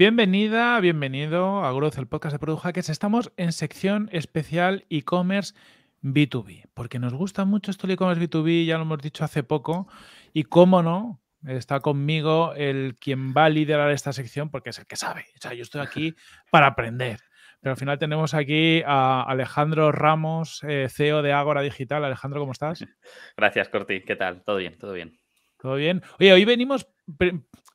Bienvenida, bienvenido a Growth, el podcast de Product Hackers. Estamos en sección especial e-commerce B2B, porque nos gusta mucho esto del e-commerce B2B, ya lo hemos dicho hace poco, y cómo no, está conmigo el quien va a liderar esta sección, porque es el que sabe. O sea, yo estoy aquí para aprender. Pero al final tenemos aquí a Alejandro Ramos, eh, CEO de Ágora Digital. Alejandro, ¿cómo estás? Gracias, Corti. ¿Qué tal? Todo bien, todo bien. Todo bien. Oye, hoy venimos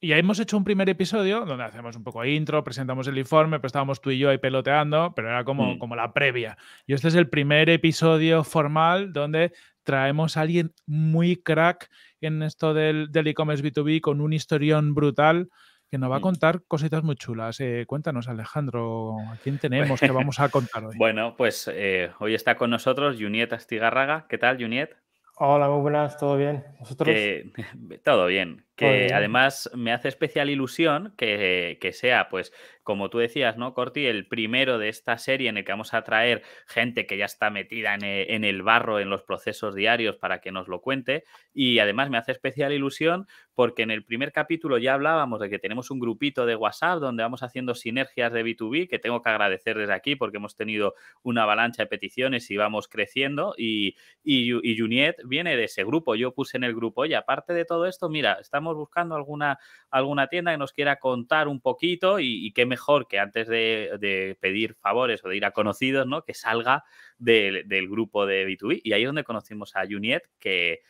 y hemos hecho un primer episodio donde hacemos un poco intro, presentamos el informe, pero pues estábamos tú y yo ahí peloteando, pero era como, mm. como la previa. Y este es el primer episodio formal donde traemos a alguien muy crack en esto del, e-commerce B2B con un historión brutal que nos va a mm. contar cositas muy chulas. Eh, cuéntanos, Alejandro, ¿a quién tenemos pues que vamos a contar hoy? bueno, pues eh, hoy está con nosotros Juniet Astigarraga. ¿Qué tal, Juniet? Hola, muy buenas, ¿todo bien? ¿Vosotros? todo bien. Que además me hace especial ilusión que, que, sea pues como tú decías, ¿no, Corti? El primero de esta serie en el que vamos a traer gente que ya está metida eh, en el barro, en los procesos diarios, para que nos lo cuente. Y además me hace especial ilusión porque en el primer capítulo ya hablábamos de que tenemos un grupito de WhatsApp donde vamos haciendo sinergias de B2B, que tengo que agradecer desde aquí porque hemos tenido una avalancha de peticiones y vamos creciendo. Y, y, Juniet viene de ese grupo. Yo puse en el grupo, y aparte de todo esto, mira, estamos buscando alguna, alguna tienda que nos quiera contar un poquito y, que me mejor que antes de, pedir favores o de ir a conocidos, ¿no? Que salga del grupo de B2B. Y ahí es donde conocimos a Juniet, que,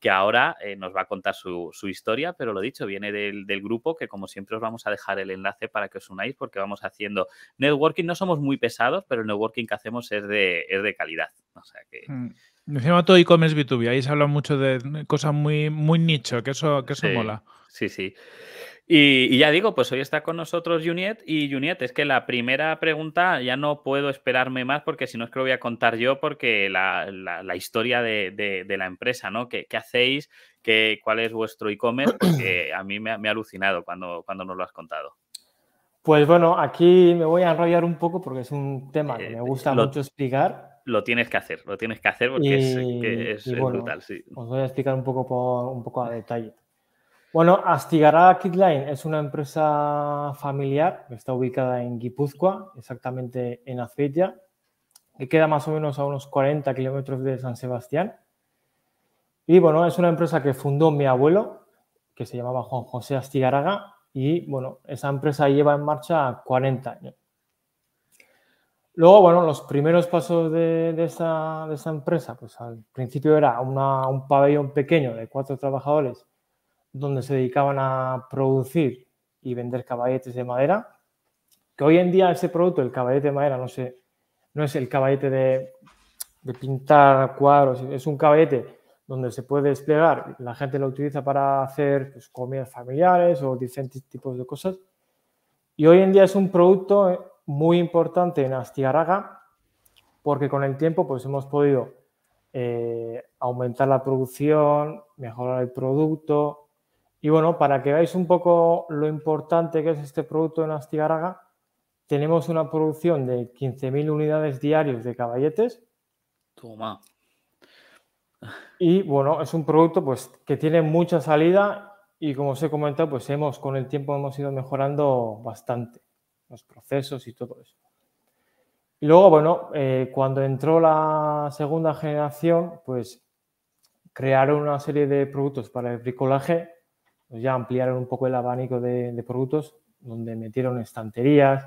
que ahora eh, nos va a contar su, historia, pero lo dicho, viene del, del, grupo que como siempre os vamos a dejar el enlace para que os unáis porque vamos haciendo networking, no somos muy pesados, pero el networking que hacemos es de, es de calidad. O sea que... Encima mm. todo e-commerce B2B, ahí se habla mucho de cosas muy, muy nicho, que eso, que eso mola. Sí, sí. Y, ya digo, pues hoy está con nosotros Juniet. Y Juniet, es que la primera pregunta ya no puedo esperarme más porque si no es que lo voy a contar yo, porque la, historia de, la empresa, ¿no? ¿Qué, hacéis? Qué, ¿Cuál es vuestro e-commerce? Porque a mí me, ha alucinado cuando, cuando nos lo has contado. Pues bueno, aquí me voy a enrollar un poco porque es un tema que eh, me eh, gusta mucho explicar. Lo tienes que hacer, lo tienes que hacer porque es, brutal, sí. Os voy a explicar un poco, un poco a detalle. Bueno, Astigaraga Kidline es una empresa familiar que está ubicada en Guipúzcoa, exactamente en Azpeitia, que queda más o menos a unos 40 kilómetros de San Sebastián. Y bueno, es una empresa que fundó mi abuelo, que se llamaba Juan José Astigaraga, y bueno, esa empresa lleva en marcha 40 años. Luego, bueno, los primeros pasos de, esa, empresa, pues al principio era un pabellón pequeño de cuatro trabajadores donde se dedicaban a producir y vender caballetes de madera, que hoy en día ese producto, el caballete de madera, no, sé, no es el caballete de, pintar cuadros, es un caballete donde se puede desplegar, la gente lo utiliza para hacer pues, comidas familiares o diferentes tipos de cosas. Y hoy en día es un producto eh, muy importante en Astiaraga porque con el tiempo pues, hemos podido eh, aumentar la producción, mejorar el producto, y bueno, para que veáis un poco lo importante que es este producto en Astigaraga, tenemos una producción de 15.000 unidades diarios de caballetes. Toma. Y bueno, es un producto pues, que tiene mucha salida y como os he comentado, pues hemos, con el tiempo hemos ido mejorando bastante los procesos y todo eso. Y luego, bueno, eh, cuando entró la segunda generación, pues crearon una serie de productos para el bricolaje ya ampliaron un poco el abanico de, productos, donde metieron estanterías,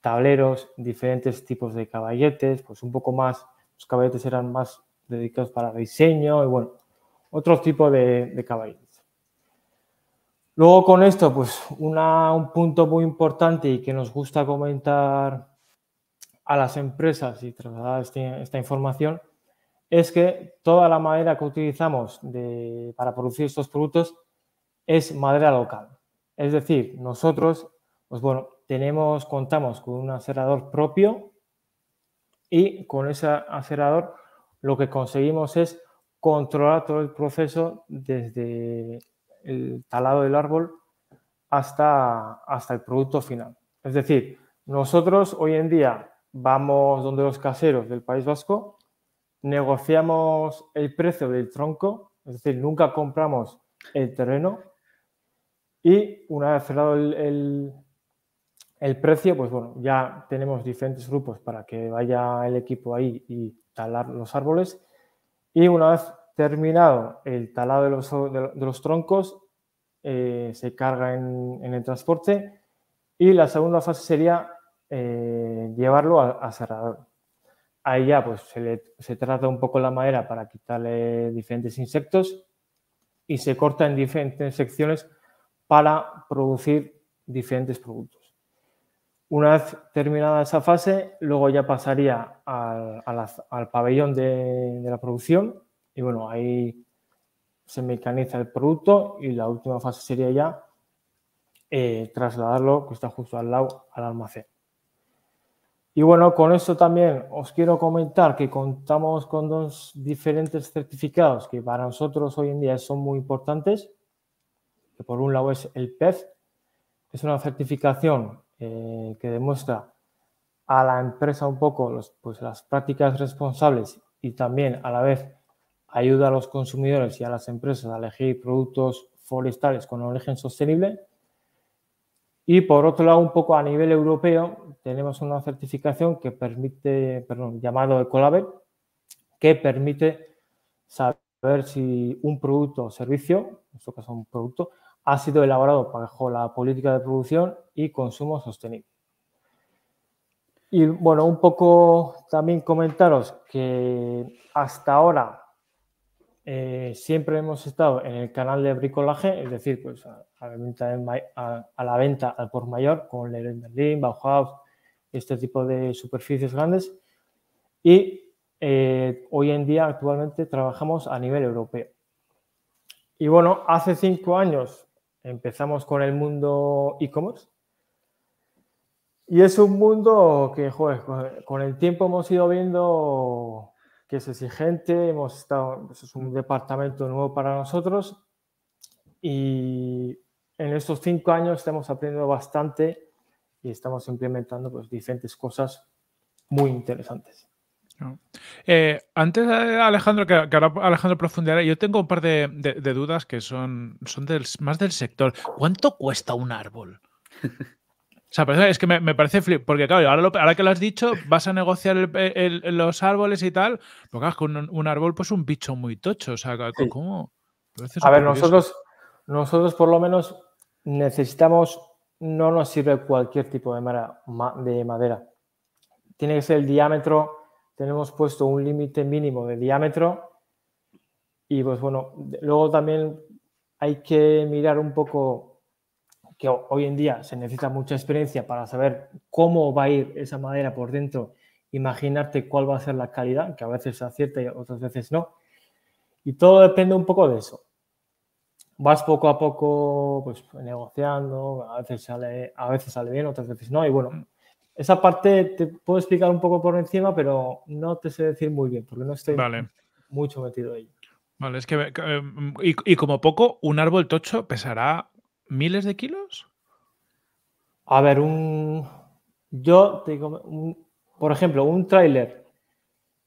tableros, diferentes tipos de caballetes, pues un poco más, los caballetes eran más dedicados para diseño y bueno, otro tipo de, caballetes. Luego con esto, pues un punto muy importante y que nos gusta comentar a las empresas y trasladar este, esta información es que toda la madera que utilizamos para producir estos productos es madera local. Es decir, nosotros, pues bueno, tenemos, contamos con un acerador propio y con ese acerador lo que conseguimos es controlar todo el proceso desde el talado del árbol hasta, hasta el producto final. Es decir, nosotros hoy en día vamos donde los caseros del País Vasco, negociamos el precio del tronco, es decir, nunca compramos el terreno, y una vez cerrado el, el, precio, pues bueno, ya tenemos diferentes grupos para que vaya el equipo ahí y talar los árboles. Y una vez terminado el talado de los, de los troncos, eh, se carga en, en, el transporte. Y la segunda fase sería eh, llevarlo a, cerrador. Ahí ya pues, se, se trata un poco la madera para quitarle diferentes insectos y se corta en diferentes secciones para producir diferentes productos. Una vez terminada esa fase, luego ya pasaría al, pabellón de, la producción y bueno, ahí se mecaniza el producto y la última fase sería ya eh, trasladarlo, que está justo al lado, al almacén. Y bueno, con esto también os quiero comentar que contamos con dos diferentes certificados que para nosotros hoy en día son muy importantes que por un lado es el PEF, que es una certificación eh, que demuestra a la empresa un poco pues, las prácticas responsables y también a la vez ayuda a los consumidores y a las empresas a elegir productos forestales con origen sostenible. Y por otro lado, un poco a nivel europeo, tenemos una certificación que permite, perdón, llamado Ecolabel, que permite saber si un producto o servicio, en este caso un producto, ha sido elaborado bajo la política de producción y consumo sostenible. Y bueno, un poco también comentaros que hasta ahora eh, siempre hemos estado en el canal de bricolaje, es decir, pues a, la, venta al por mayor con Leroy Merlin, Bauhaus, este tipo de superficies grandes. Y eh, hoy en día actualmente trabajamos a nivel europeo. Y bueno, hace cinco años Empezamos con el mundo e-commerce. Y es un mundo que, con el tiempo hemos ido viendo que es exigente, hemos estado, pues es un departamento nuevo para nosotros y en estos cinco años estamos aprendiendo bastante y estamos implementando pues, diferentes cosas muy interesantes. Eh, antes, eh, Alejandro, que, ahora Alejandro profundizará yo tengo un par de, dudas que son, son más del sector. ¿Cuánto cuesta un árbol? O sea, es que me, parece flip, porque claro, ahora, que lo has dicho, vas a negociar los árboles y tal, porque con un, árbol, pues un bicho muy tocho, o sea, ¿cómo? A ver, nosotros, nosotros por lo menos necesitamos, no nos sirve cualquier tipo de madera. Tiene que ser el diámetro tenemos puesto un límite mínimo de diámetro y pues bueno, luego también hay que mirar un poco que hoy en día se necesita mucha experiencia para saber cómo va a ir esa madera por dentro, imaginarte cuál va a ser la calidad, que a veces se acierta y otras veces no. Y todo depende un poco de eso. Vas poco a poco pues, negociando, a veces, sale, a veces sale bien, otras veces no. Y bueno, esa parte te puedo explicar un poco por encima, pero no te sé decir muy bien, porque no estoy mucho metido ahí. Vale, es que. Eh, y, y, como poco, un árbol tocho pesará miles de kilos. A ver, un. Yo te por ejemplo, un tráiler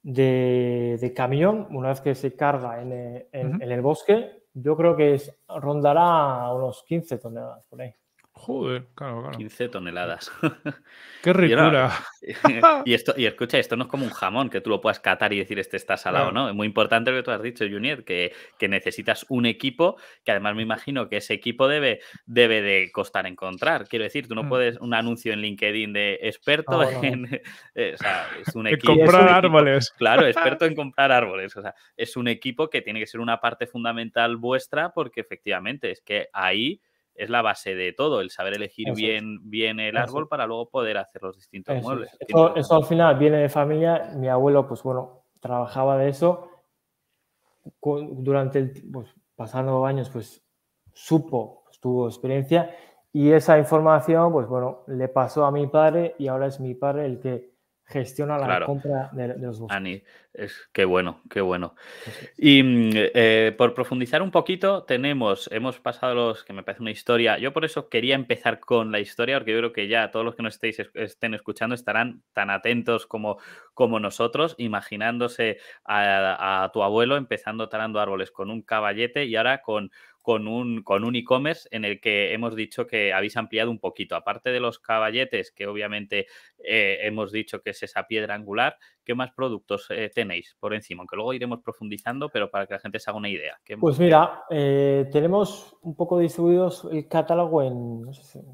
de, camión, una vez que se carga en, el bosque, yo creo que rondará unos 15 toneladas por ahí. Joder, claro, claro. 15 toneladas. ¡Qué ricura! Y, esto, y escucha, esto no es como un jamón que tú lo puedas catar y decir este está salado, ¿no? Es muy importante lo que tú has dicho, Junior, que, necesitas un equipo que además me imagino que ese equipo debe, debe de costar encontrar. Quiero decir, tú no mm. puedes un anuncio en LinkedIn de experto ah, en... Eh, o sea, es un equipo... En comprar árboles. claro, experto en comprar árboles. O sea, es un equipo que tiene que ser una parte fundamental vuestra porque efectivamente es que ahí es la base de todo, el saber elegir bien, el árbol para luego poder hacer los distintos muebles. Eso, al final viene de familia, mi abuelo pues bueno, trabajaba de eso, durante el, pues, pasando años pues supo, pues, tuvo experiencia y esa información pues bueno, le pasó a mi padre y ahora es mi padre el que gestiona la compra de, los bosques. es, qué bueno, qué bueno. Y mm, eh, por profundizar un poquito, tenemos, hemos pasado los, que me parece una historia, yo por eso quería empezar con la historia, porque yo creo que ya todos los que nos estéis, estén escuchando estarán tan atentos como, como nosotros, imaginándose a, a tu abuelo empezando talando árboles con un caballete y ahora con con un e-commerce en el que hemos dicho que habéis ampliado un poquito. Aparte de los caballetes, que obviamente eh, hemos dicho que es esa piedra angular, ¿qué más productos eh, tenéis por encima? Aunque luego iremos profundizando, pero para que la gente se haga una idea. Pues mira, eh, tenemos un poco distribuidos el catálogo en,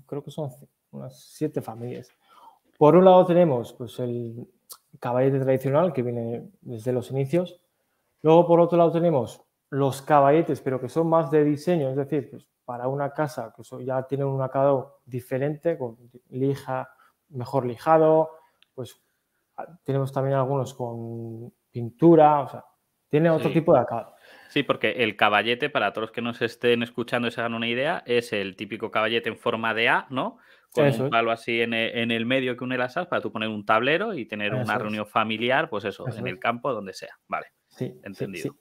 creo que son unas siete familias. Por un lado tenemos pues, el caballete tradicional que viene desde los inicios. Luego por otro lado tenemos los caballetes, pero que son más de diseño, es decir, pues, para una casa que ya tienen un acabado diferente, con lija, mejor lijado, pues tenemos también algunos con pintura, o sea, tiene otro tipo de acabado. Sí, porque el caballete, para todos los que nos estén escuchando y se hagan una idea, es el típico caballete en forma de A, ¿no? Con eso un palo así e, en el, medio que une las asas para tú poner un tablero y tener una reunión familiar, pues eso, en el campo, donde sea. Vale. Sí, entendido.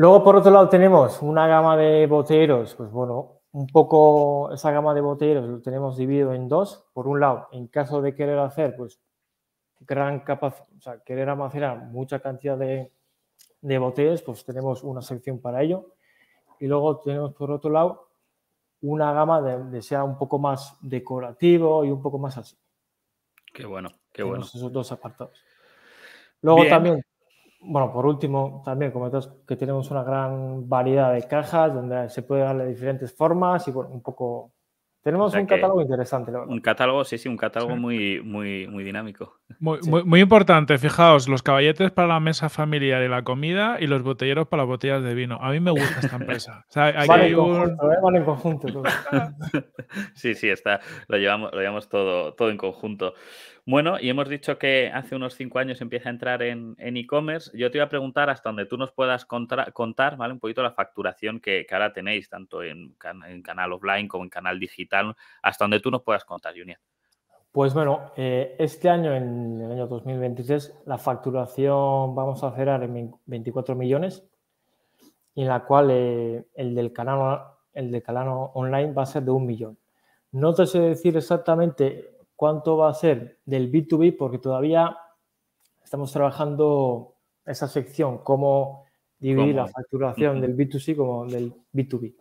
Luego, por otro lado, tenemos una gama de boteros, pues bueno, un poco esa gama de boteros lo tenemos dividido en dos. Por un lado, en caso de querer hacer, pues, gran capacidad, o sea, querer almacenar mucha cantidad de, de pues tenemos una sección para ello. Y luego tenemos, por otro lado, una gama de, sea un poco más decorativo y un poco más así. Qué bueno, qué bueno. esos dos apartados. Luego también bueno, por último, también comentas que tenemos una gran variedad de cajas donde se puede darle diferentes formas y un poco... Tenemos un catálogo interesante. un catálogo, sí, sí, un catálogo muy, muy, muy dinámico. Muy, importante, fijaos, los caballetes para la mesa familiar y la comida y los botelleros para las botellas de vino. A mí me gusta esta empresa. O sea, ¿eh? en conjunto, conjunto. sí, sí, está, lo llevamos, lo todo, todo en conjunto. Bueno, y hemos dicho que hace unos cinco años empieza a entrar en e-commerce. Yo te iba a preguntar hasta donde tú nos puedas contar, ¿vale? Un poquito la facturación que, ahora tenéis, tanto en, canal offline como en canal digital, hasta donde tú nos puedas contar, Junior. Pues bueno, eh, este año, en el año 2023, la facturación vamos a cerrar en 24 millones, en la cual eh, el, del canal, el del canal online va a ser de un millón. No te sé decir exactamente cuánto va a ser del B2B, porque todavía estamos trabajando esa sección, cómo dividir la facturación del B2C como del B2B.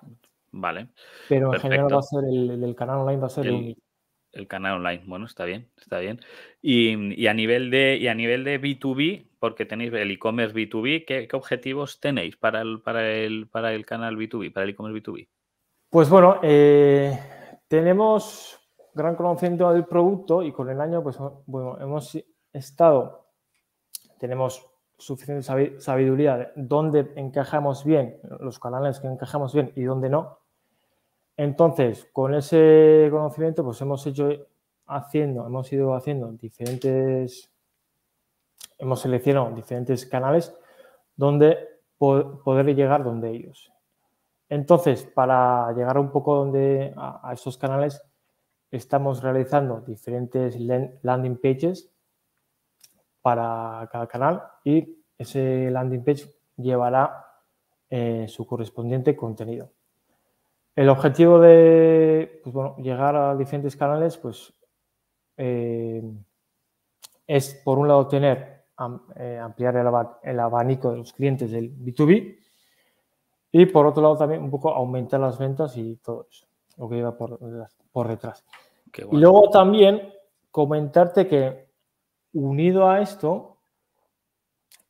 Vale. Pero en general va a ser el, canal online, va a ser el, el canal online, bueno, está bien, está bien. Y, a nivel de, a nivel de B2B, porque tenéis el e-commerce B2B, ¿qué, objetivos tenéis para el, para, el, para el canal B2B, para el e-commerce B2B? Pues bueno, eh, tenemos gran conocimiento del producto y con el año, pues bueno, hemos estado, tenemos suficiente sabiduría de dónde encajamos bien, los canales que encajamos bien y dónde no. Entonces, con ese conocimiento, pues hemos hecho haciendo, hemos ido haciendo diferentes, hemos seleccionado diferentes canales donde poder llegar donde ellos. Entonces, para llegar un poco donde, a, estos canales, estamos realizando diferentes landing pages para cada canal y ese landing page llevará eh, su correspondiente contenido. El objetivo de pues llegar a diferentes canales pues, eh, es, por un lado, tener, eh, ampliar el, abanico de los clientes del B2B y, por otro lado, también un poco aumentar las ventas y todo eso, lo que lleva por detrás por detrás. Y luego también comentarte que unido a esto,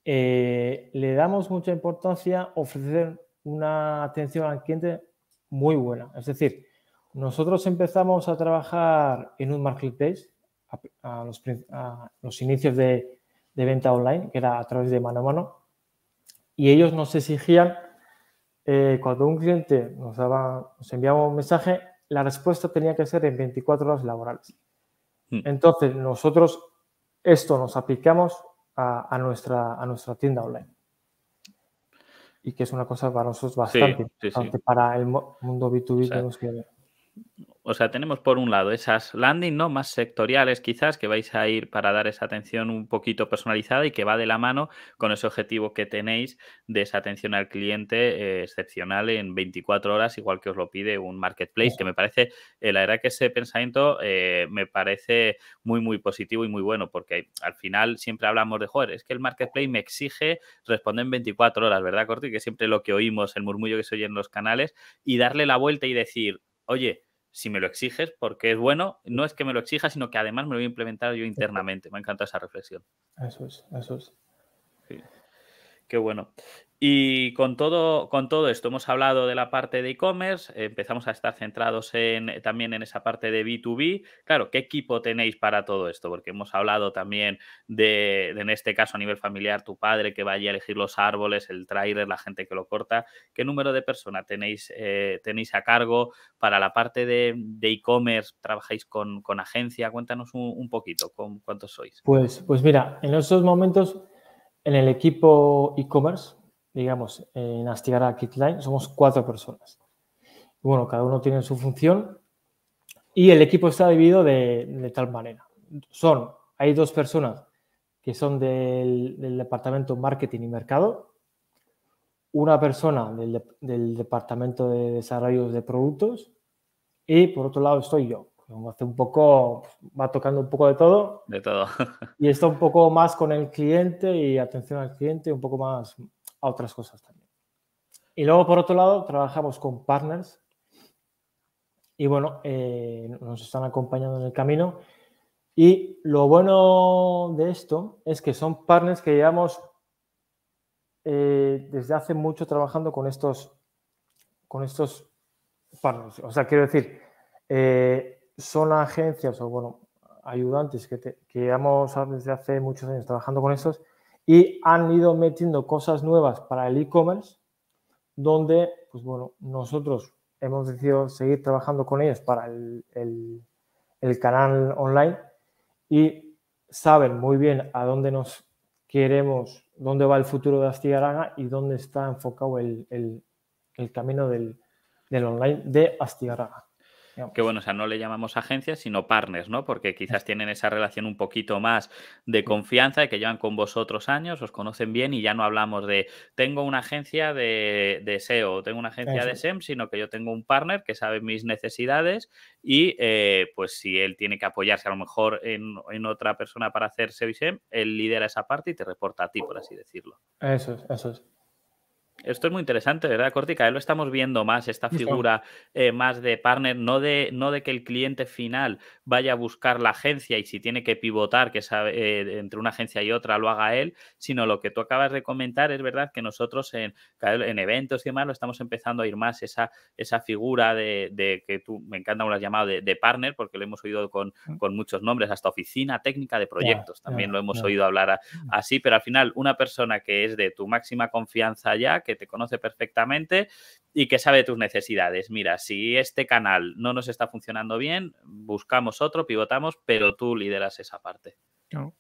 eh, le damos mucha importancia ofrecer una atención al cliente muy buena. Es decir, nosotros empezamos a trabajar en un marketplace a, los, inicios de, venta online, que era a través de mano a mano, y ellos nos exigían, eh, cuando un cliente nos, daba, nos enviaba un mensaje, la respuesta tenía que ser en 24 horas laborales. Mm. Entonces, nosotros esto nos aplicamos a, nuestra, a nuestra tienda online. Y que es una cosa para nosotros bastante interesante para el mundo B2B que nos o sea, tenemos por un lado esas landing, ¿no? Más sectoriales quizás, que vais a ir para dar esa atención un poquito personalizada y que va de la mano con ese objetivo que tenéis de esa atención al cliente eh, excepcional en 24 horas, igual que os lo pide un marketplace, que me parece, eh, la verdad que ese pensamiento eh, me parece muy, muy positivo y muy bueno, porque al final siempre hablamos de, joder, es que el marketplace me exige responder en 24 horas, ¿verdad, Corti? Que siempre lo que oímos, el murmullo que se oye en los canales, y darle la vuelta y decir, oye, si me lo exiges, porque es bueno, no es que me lo exija, sino que además me lo voy a implementar yo internamente. Me ha encantado esa reflexión. Eso es, eso es. Qué bueno. Y con todo, con todo esto, hemos hablado de la parte de e-commerce, empezamos a estar centrados en, eh, también en esa parte de B2B. Claro, ¿qué equipo tenéis para todo esto? Porque hemos hablado también de, en este caso, a nivel familiar, tu padre que vaya a elegir los árboles, el trailer, la gente que lo corta. ¿Qué número de personas tenéis, eh, tenéis a cargo para la parte de e-commerce? E commerce trabajáis con, agencia? Cuéntanos un, poquito, ¿cuántos sois? Pues, pues mira, en estos momentos en el equipo e-commerce, digamos, en Astigara Kitline, somos cuatro personas. Bueno, cada uno tiene su función y el equipo está dividido de, tal manera. Son, hay dos personas que son del, departamento marketing y mercado, una persona del, del departamento de desarrollo de productos y por otro lado estoy yo hace un poco, va tocando un poco de todo. De todo. y está un poco más con el cliente y atención al cliente, un poco más a otras cosas también. Y luego, por otro lado, trabajamos con partners. Y bueno, eh, nos están acompañando en el camino. Y lo bueno de esto es que son partners que llevamos eh, desde hace mucho trabajando con estos, con estos partners. O sea, quiero decir, eh, son agencias o, bueno, ayudantes que, que llevamos desde hace muchos años trabajando con esos y han ido metiendo cosas nuevas para el e-commerce, donde, pues bueno, nosotros hemos decidido seguir trabajando con ellos para el, el, canal online y saben muy bien a dónde nos queremos, dónde va el futuro de Astigarana y dónde está enfocado el, el camino del, del online de Astigarana. Que bueno, o sea, no le llamamos agencias, sino partners, ¿no? Porque quizás tienen esa relación un poquito más de confianza, y que llevan con vosotros años, os conocen bien y ya no hablamos de tengo una agencia de, SEO SEO, tengo una agencia de SEM, sino que yo tengo un partner que sabe mis necesidades y eh, pues si él tiene que apoyarse a lo mejor en, en otra persona para hacer SEO y SEM, él lidera esa parte y te reporta a ti, por así decirlo. Eso es, eso es. Esto es muy interesante, ¿verdad, Corti? Cada lo estamos viendo más, esta figura eh, más de partner, no de, no de que el cliente final vaya a buscar la agencia y si tiene que pivotar, que eh, entre una agencia y otra lo haga él, sino lo que tú acabas de comentar, es verdad que nosotros en, en eventos y demás lo estamos empezando a ir más, esa, esa figura de, que tú, me encanta me lo has llamado, de, partner, porque lo hemos oído con, mm. con, muchos nombres, hasta oficina técnica de proyectos, también lo hemos oído hablar mm. así, pero al final una persona que es de tu máxima confianza ya, que te conoce perfectamente y que sabe tus necesidades. Mira, si este canal no nos está funcionando bien, buscamos otro, pivotamos, pero tú lideras esa parte.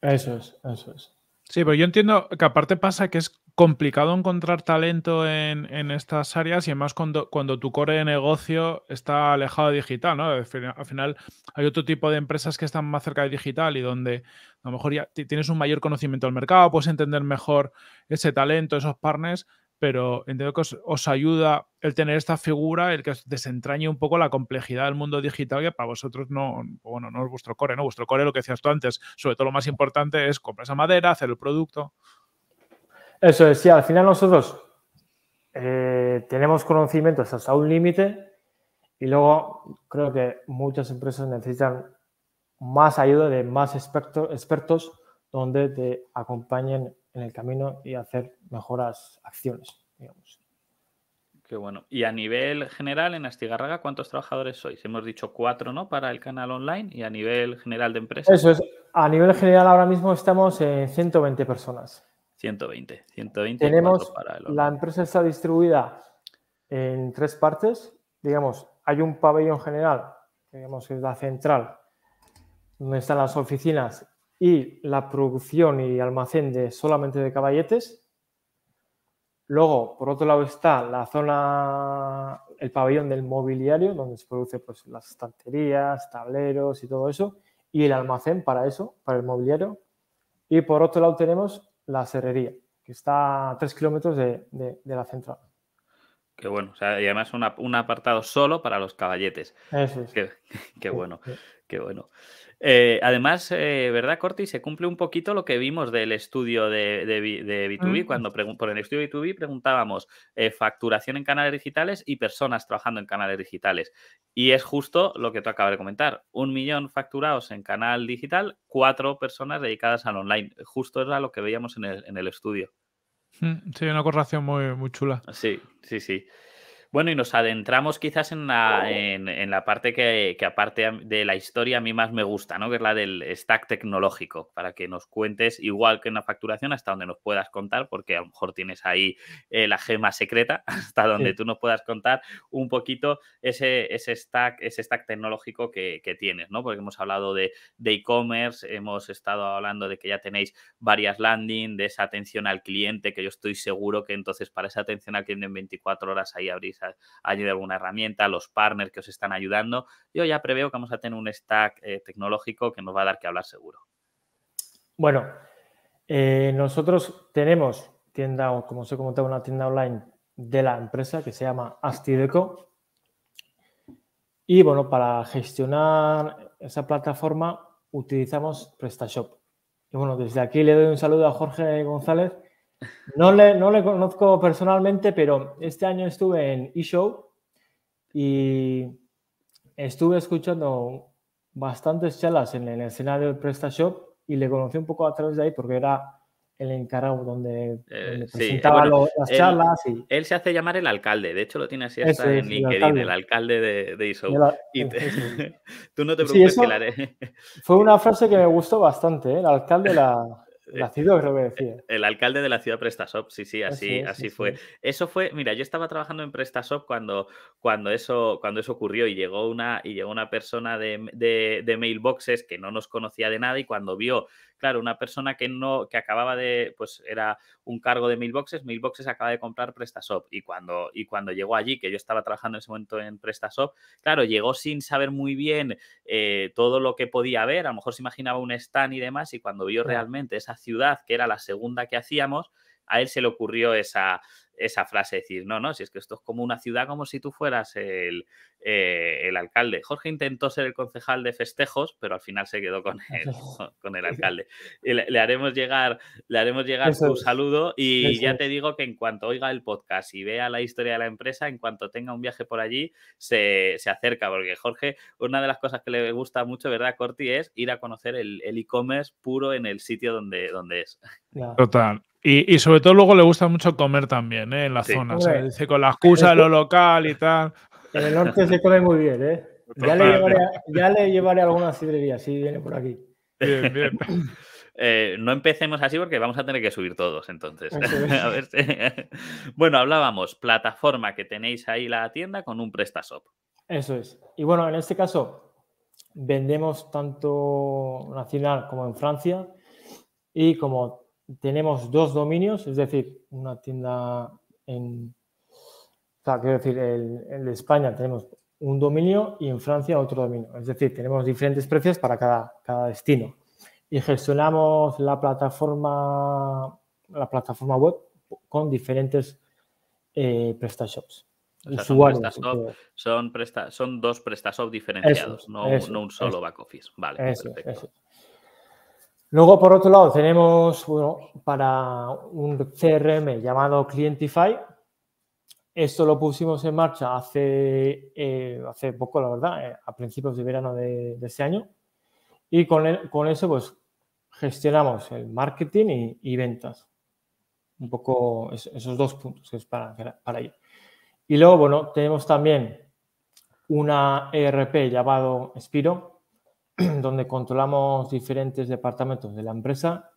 Eso es, eso es. Sí, pero yo entiendo que aparte pasa que es complicado encontrar talento en, estas áreas y además cuando, cuando, tu core de negocio está alejado de digital, ¿no? Al final hay otro tipo de empresas que están más cerca de digital y donde a lo mejor ya tienes un mayor conocimiento del mercado, puedes entender mejor ese talento, esos partners, pero entiendo que os, os, ayuda el tener esta figura, el que os desentrañe un poco la complejidad del mundo digital, que para vosotros no, bueno, no es vuestro core, ¿no? Vuestro core, lo que decías tú antes, sobre todo lo más importante es comprar esa madera, hacer el producto. Eso es, sí, al final nosotros eh, tenemos conocimientos hasta un límite y luego creo que muchas empresas necesitan más ayuda de más expertos donde te acompañen en el camino y hacer mejoras, acciones, digamos. Qué bueno. Y a nivel general, en Astigarraga, ¿cuántos trabajadores sois? Hemos dicho cuatro, ¿no? Para el canal online y a nivel general de empresa. Eso es. A nivel general, ahora mismo estamos en 120 personas. 120. 120 Tenemos, para la empresa está distribuida en tres partes. Digamos, hay un pabellón general, digamos que es la central, donde están las oficinas y la producción y almacén de solamente de caballetes. Luego, por otro lado, está la zona, el pabellón del mobiliario, donde se produce pues, las estanterías, tableros y todo eso, y el almacén para eso, para el mobiliario. Y por otro lado tenemos la serrería, que está a tres kilómetros de, de, la central. Qué bueno. O sea, y además un apartado solo para los caballetes. Eso es. qué bueno. Qué bueno. Eh, además, eh, ¿verdad, Corti? Se cumple un poquito lo que vimos del estudio de, B2B, mm. cuando por el estudio de B2B preguntábamos eh, facturación en canales digitales y personas trabajando en canales digitales. Y es justo lo que tú acabas de comentar. Un millón facturados en canal digital, cuatro personas dedicadas al online. Justo era lo que veíamos en el, estudio. Mm, sí, una correlación muy, muy chula. Sí, sí, sí. Bueno, y nos adentramos quizás en la, en, la parte que, aparte de la historia a mí más me gusta, ¿no? Que es la del stack tecnológico, para que nos cuentes, igual que en la facturación, hasta donde nos puedas contar, porque a lo mejor tienes ahí eh, la gema secreta, hasta donde tú nos puedas contar un poquito ese, ese stack, ese stack tecnológico que, tienes, ¿no? Porque hemos hablado de e-commerce, hemos estado hablando de que ya tenéis varias landing, de esa atención al cliente, que yo estoy seguro que entonces para esa atención al cliente en 24 horas ahí abrís Ayuda alguna herramienta, los partners que os están ayudando. Yo ya preveo que vamos a tener un stack eh, tecnológico que nos va a dar que hablar seguro. Bueno, eh, nosotros tenemos tienda, como se he comentado, una tienda online de la empresa que se llama Astideco. Y bueno, para gestionar esa plataforma utilizamos PrestaShop. Y bueno, desde aquí le doy un saludo a Jorge González, no le, no le conozco personalmente, pero este año estuve en eShow y estuve escuchando bastantes charlas en el escenario del PrestaShop y le conocí un poco a través de ahí porque era el encargado donde, eh, eh, las charlas. Y... Él se hace llamar el alcalde, de hecho lo tiene así en LinkedIn, el alcalde, de, de Tú no te preocupes que haré. Eh. Fue una frase que me gustó bastante, el alcalde la... Eh, la ciudad, que decía. Eh, el, alcalde de la ciudad PrestaShop, sí, sí, así, así, fue. Eso fue, mira, yo estaba trabajando en PrestaShop cuando, cuando, eso, cuando eso ocurrió y llegó una, y llegó una persona de mailboxes que no nos conocía de nada y cuando vio claro, una persona que no, que acababa de, pues era un cargo de Mailboxes, boxes acaba de comprar PrestaShop y cuando, y cuando llegó allí, que yo estaba trabajando en ese momento en PrestaShop, claro, llegó sin saber muy bien eh, todo lo que podía ver, a lo mejor se imaginaba un stand y demás y cuando vio realmente esa ciudad, que era la segunda que hacíamos, a él se le ocurrió esa, esa frase, decir, no, no, si es que esto es como una ciudad, como si tú fueras el, eh, alcalde. Jorge intentó ser el concejal de festejos, pero al final se quedó con el, con el alcalde. Le, haremos llegar, le haremos llegar su saludo y ya te digo que en cuanto oiga el podcast y vea la historia de la empresa, en cuanto tenga un viaje por allí, se, acerca, porque Jorge, una de las cosas que le gusta mucho, ¿verdad, Corti? Es ir a conocer el e-commerce puro en el sitio donde, donde es. Total. Y, sobre todo luego le gusta mucho comer también, ¿eh? En la zona. dice con la excusa de lo local y tal. En el norte se come muy bien, ¿eh? Ya le, llevaré, ya le alguna sidrería si viene por aquí. Bien, bien. Eh, no empecemos así porque vamos a tener que subir todos, entonces. a ver bueno, hablábamos, plataforma que tenéis ahí la tienda con un PrestaShop. Eso es. Y bueno, en este caso vendemos tanto nacional como en Francia y como tenemos dos dominios, es decir, una tienda en, decir, en España tenemos un dominio y en Francia otro dominio. Es decir, tenemos diferentes precios para cada, destino. Y gestionamos la plataforma, la plataforma web con diferentes eh, PrestaShops. Eh, son, presta, son, dos prestashops diferenciados, no, un solo back office. Vale, Luego, por otro lado, tenemos para un CRM llamado Clientify. Esto lo pusimos en marcha hace, eh, hace poco, la verdad, eh, a principios de verano de, este año. Y con, eso, pues, gestionamos el marketing y, ventas. Un poco esos dos puntos que es para, para ello. Y luego, bueno, tenemos también una ERP llamado Spiro, donde controlamos diferentes departamentos de la empresa.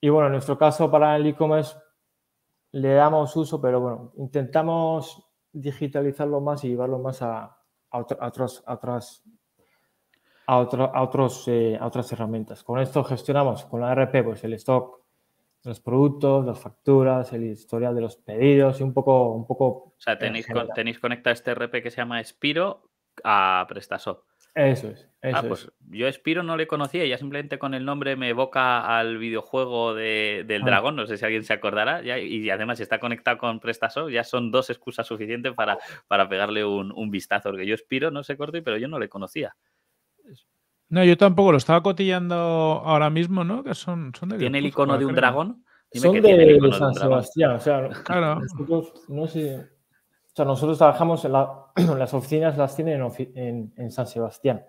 Y bueno, en nuestro caso para el e-commerce le damos uso, pero bueno, intentamos digitalizarlo más y llevarlo más a, a, otros, a otras, a, otros, eh, a otras herramientas. Con esto gestionamos con la RP pues, el stock los productos, las facturas, el historial de los pedidos y un poco... Un poco o sea, tenéis, tenéis conectado este RP que se llama Spiro a PrestaShop. Eso es. Ah, eso ah, pues yo Spiro no le conocía, ya simplemente con el nombre me evoca al videojuego del ah. dragón, no sé si alguien se acordará, y además está conectado con PrestaSoft, ya son dos excusas suficientes para, para pegarle un, vistazo, porque yo Spiro, no sé Corti, pero yo no le conocía. No, yo tampoco, lo estaba cotillando ahora mismo, ¿no? Que son, de ¿Tiene el icono de un dragón? son de, San Sebastián, claro. no sé... O sea, nosotros trabajamos en las oficinas, las tiene en, San Sebastián.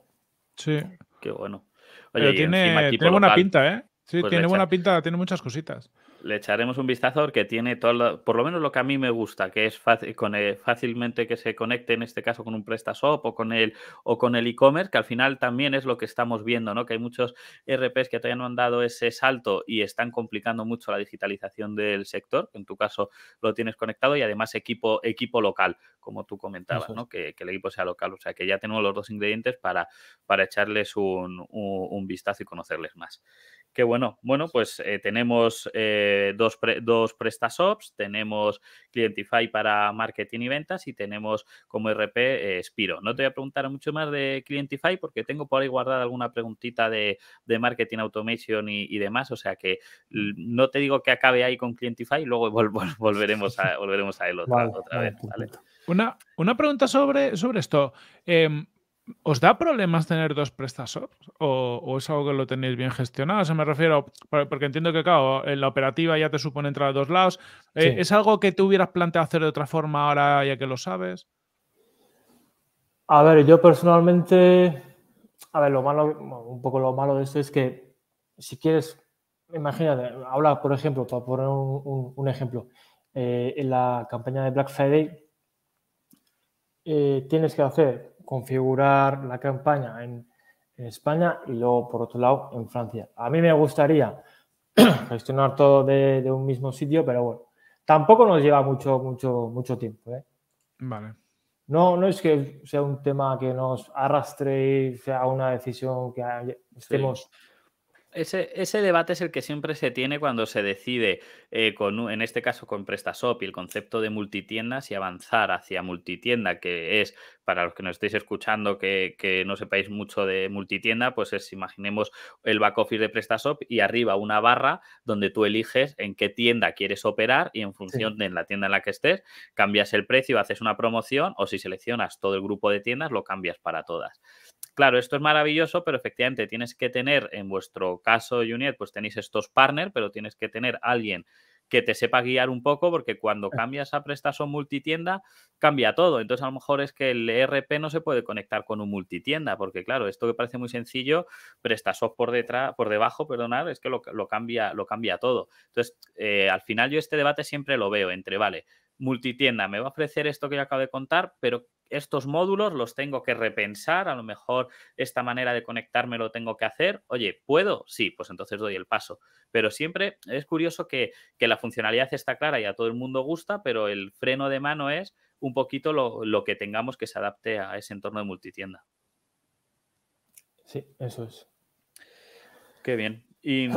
Sí. Qué bueno. tiene, buena pinta, ¿eh? Sí, pues tiene buena pinta, tiene muchas cositas le echaremos un vistazo porque tiene todo, por lo menos lo que a mí me gusta, que es fácil, con, eh, fácilmente que se conecte en este caso con un PrestaShop o con el o con el e-commerce, que al final también es lo que estamos viendo, ¿no? Que hay muchos e RPs que todavía no han dado ese salto y están complicando mucho la digitalización del sector, en tu caso lo tienes conectado y además equipo equipo local, como tú comentabas, ¿no? Que, el equipo sea local, o sea que ya tenemos los dos ingredientes para para echarles un vistazo y conocerles más. Qué bueno. Bueno, pues eh, tenemos eh, dos, prestas dos tenemos Clientify para marketing y ventas y tenemos como RP eh, Spiro. No te voy a preguntar mucho más de Clientify porque tengo por ahí guardada alguna preguntita de, marketing automation y, demás. O sea que no te digo que acabe ahí con Clientify, luego volveremos, a, volveremos a él otra, vez. Una, una pregunta sobre, sobre esto. Em, ¿Os da problemas tener dos prestas ¿O, es algo que lo tenéis bien gestionado? Se me refiero, porque entiendo que, claro, en la operativa ya te supone entrar a dos lados. Eh, ¿Es algo que te hubieras planteado hacer de otra forma ahora ya que lo sabes? A ver, yo personalmente. A ver, lo malo, un poco lo malo de esto es que si quieres, imagínate, ahora, por ejemplo, para poner un, ejemplo, eh, en la campaña de Black Friday eh, tienes que hacer configurar la campaña en, España y luego, por otro lado, en Francia. A mí me gustaría gestionar todo de, un mismo sitio, pero bueno, tampoco nos lleva mucho, mucho, mucho tiempo. ¿eh? No, no es que sea un tema que nos arrastre a una decisión que estemos ese, ese, debate es el que siempre se tiene cuando se decide, eh, con, en este caso con PrestaShop y el concepto de multitiendas y avanzar hacia multitienda, que es, para los que nos estéis escuchando que, que, no sepáis mucho de multitienda, pues es, imaginemos el back office de PrestaShop y arriba una barra donde tú eliges en qué tienda quieres operar y en función de la tienda en la que estés, cambias el precio, haces una promoción o si seleccionas todo el grupo de tiendas, lo cambias para todas claro, esto es maravilloso, pero efectivamente tienes que tener, en vuestro caso, Juniet, pues tenéis estos partners, pero tienes que tener alguien que te sepa guiar un poco, porque cuando cambias a prestación multitienda, cambia todo. Entonces, a lo mejor es que el ERP no se puede conectar con un multitienda, porque claro, esto que parece muy sencillo, prestasoft por detrás, por debajo, perdonad, es que lo, cambia, lo cambia todo. Entonces, eh, al final yo este debate siempre lo veo entre, vale, multitienda me va a ofrecer esto que yo acabo de contar, pero estos módulos los tengo que repensar, a lo mejor esta manera de conectarme lo tengo que hacer. Oye, ¿puedo? Sí, pues entonces doy el paso. Pero siempre es curioso que, la funcionalidad está clara y a todo el mundo gusta, pero el freno de mano es un poquito lo, lo que tengamos que se adapte a ese entorno de multitienda. Sí, eso es. Qué bien. Y,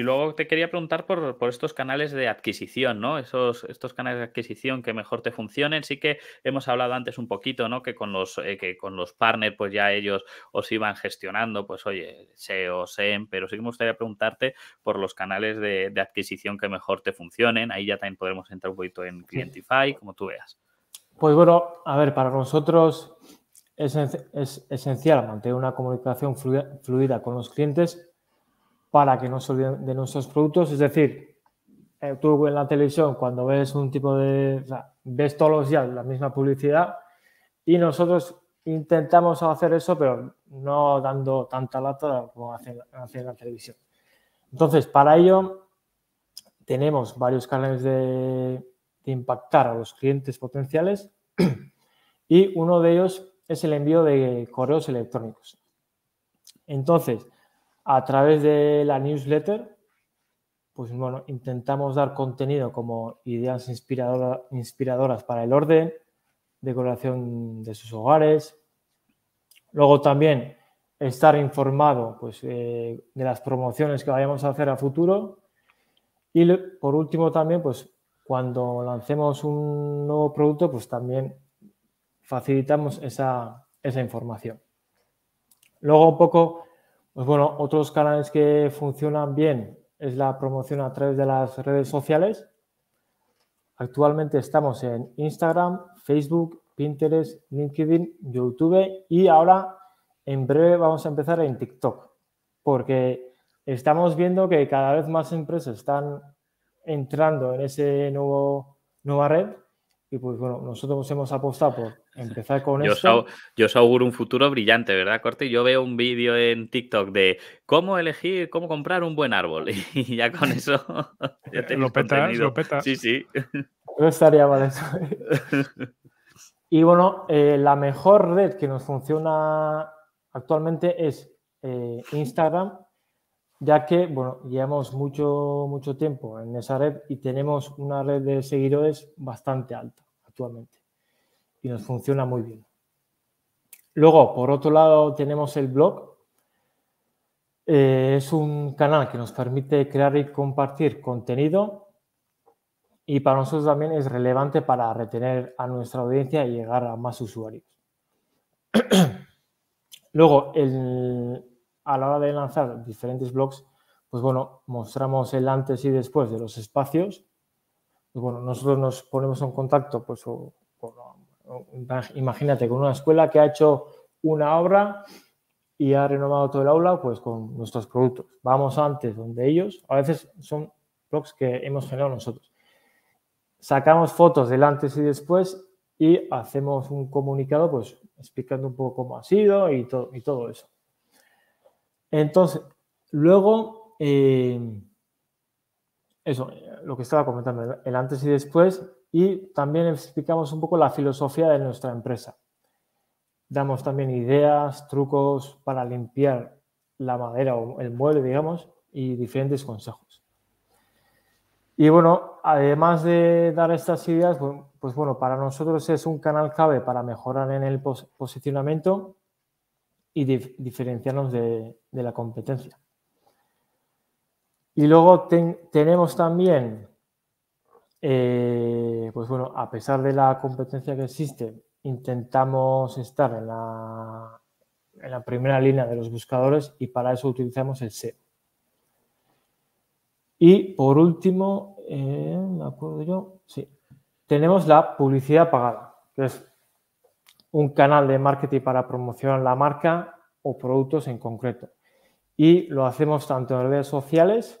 luego te quería preguntar por, estos canales de adquisición, ¿no? Esos, estos canales de adquisición que mejor te funcionen. Sí que hemos hablado antes un poquito, ¿no? Que con los, eh, que con los partners, pues ya ellos os iban gestionando, pues oye, SEO, SEM, pero sí que me gustaría preguntarte por los canales de, adquisición que mejor te funcionen. Ahí ya también podremos entrar un poquito en Clientify, como tú veas. Pues bueno, a ver, para nosotros es, esencial mantener una comunicación fluida con los clientes para que no se olviden de nuestros productos. Es decir, eh, tú en la televisión, cuando ves un tipo de. ves todos los días la misma publicidad y nosotros intentamos hacer eso, pero no dando tanta lata como hacen, en la televisión. Entonces, para ello, tenemos varios canales de, de impactar a los clientes potenciales y uno de ellos es el envío de correos electrónicos. Entonces, a través de la newsletter, pues bueno, intentamos dar contenido como ideas inspiradoras para el orden, decoración de sus hogares. Luego también estar informado pues, eh, de las promociones que vayamos a hacer a futuro. Y por último también, pues cuando lancemos un nuevo producto, pues también facilitamos esa, esa información. Luego un poco pues bueno, otros canales que funcionan bien es la promoción a través de las redes sociales. Actualmente estamos en Instagram, Facebook, Pinterest, LinkedIn, YouTube y ahora en breve vamos a empezar en TikTok, porque estamos viendo que cada vez más empresas están entrando en ese nuevo nueva red y pues bueno, nosotros hemos apostado por Empezar con eso. yo os auguro un futuro brillante, ¿verdad, Corte? Yo veo un vídeo en TikTok de cómo elegir, cómo comprar un buen árbol. Y ya con eso. ya lo petas, lo petas. Sí, sí. No estaría mal eso. ¿eh? y bueno, eh, la mejor red que nos funciona actualmente es eh, Instagram, ya que, bueno, llevamos mucho, mucho tiempo en esa red y tenemos una red de seguidores bastante alta actualmente y nos funciona muy bien. Luego, por otro lado, tenemos el blog. Eh, es un canal que nos permite crear y compartir contenido y para nosotros también es relevante para retener a nuestra audiencia y llegar a más usuarios. Luego, a la hora de lanzar diferentes blogs, pues bueno, mostramos el antes y después de los espacios. Pues bueno, nosotros nos ponemos en contacto pues, Imagínate, con una escuela que ha hecho una obra y ha renovado todo el aula, pues con nuestros productos. Vamos antes donde ellos, a veces son blogs que hemos generado nosotros. Sacamos fotos del antes y después y hacemos un comunicado, pues explicando un poco cómo ha sido y, todo, y todo eso. Entonces, luego, eh, eso, lo que estaba comentando, el antes y después, y también explicamos un poco la filosofía de nuestra empresa. Damos también ideas, trucos para limpiar la madera o el mueble, digamos, y diferentes consejos. Y bueno, además de dar estas ideas, pues bueno, para nosotros es un canal clave para mejorar en el posicionamiento y diferenciarnos de, la competencia. Y luego tenemos también eh, pues bueno, a pesar de la competencia que existe, intentamos estar en la, primera línea de los buscadores y para eso utilizamos el SEO. Y por último, eh, me acuerdo yo, sí, tenemos la publicidad pagada, que es un canal de marketing para promocionar la marca o productos en concreto. Y lo hacemos tanto en redes sociales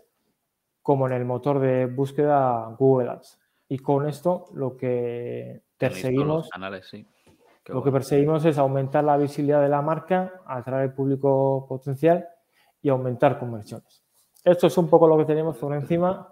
como en el motor de búsqueda Google Ads. Y con esto lo que perseguimos, lo que perseguimos es aumentar la visibilidad de la marca, atraer público potencial y aumentar conversiones. Esto es un poco lo que tenemos por encima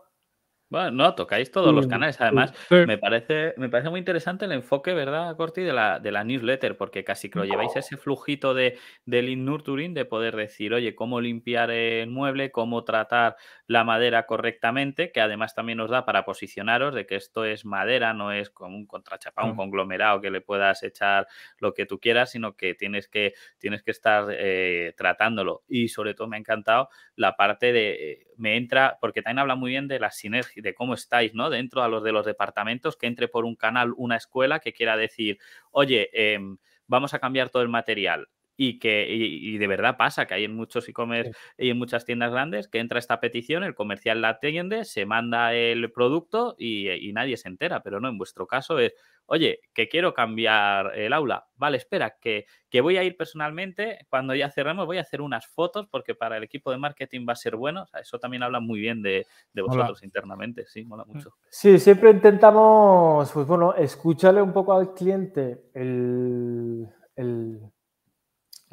bueno, no, tocáis todos los mm, canales. Además, me parece, me parece muy interesante el enfoque, ¿verdad, Corti, de la, de la newsletter? Porque casi que lo lleváis a ese flujito de, del nurturing, de poder decir, oye, cómo limpiar el mueble, cómo tratar la madera correctamente, que además también nos da para posicionaros de que esto es madera, no es como un contrachapado, un mm. conglomerado que le puedas echar lo que tú quieras, sino que tienes que, tienes que estar eh, tratándolo. Y sobre todo me ha encantado la parte de, eh, me entra, porque también habla muy bien de las sinergias de cómo estáis, ¿no? Dentro a los de los departamentos, que entre por un canal una escuela que quiera decir, oye, em, vamos a cambiar todo el material y que de verdad pasa que hay en muchos e-commerce y en muchas tiendas grandes que entra esta petición, el comercial la atiende, se manda el producto y, nadie se entera, pero no, en vuestro caso es, oye, que quiero cambiar el aula, vale, espera, que, voy a ir personalmente, cuando ya cerramos voy a hacer unas fotos porque para el equipo de marketing va a ser bueno, eso también habla muy bien de, de vosotros internamente, sí, mola mm. mucho. Sí, siempre intentamos, pues bueno, escucharle un poco al cliente el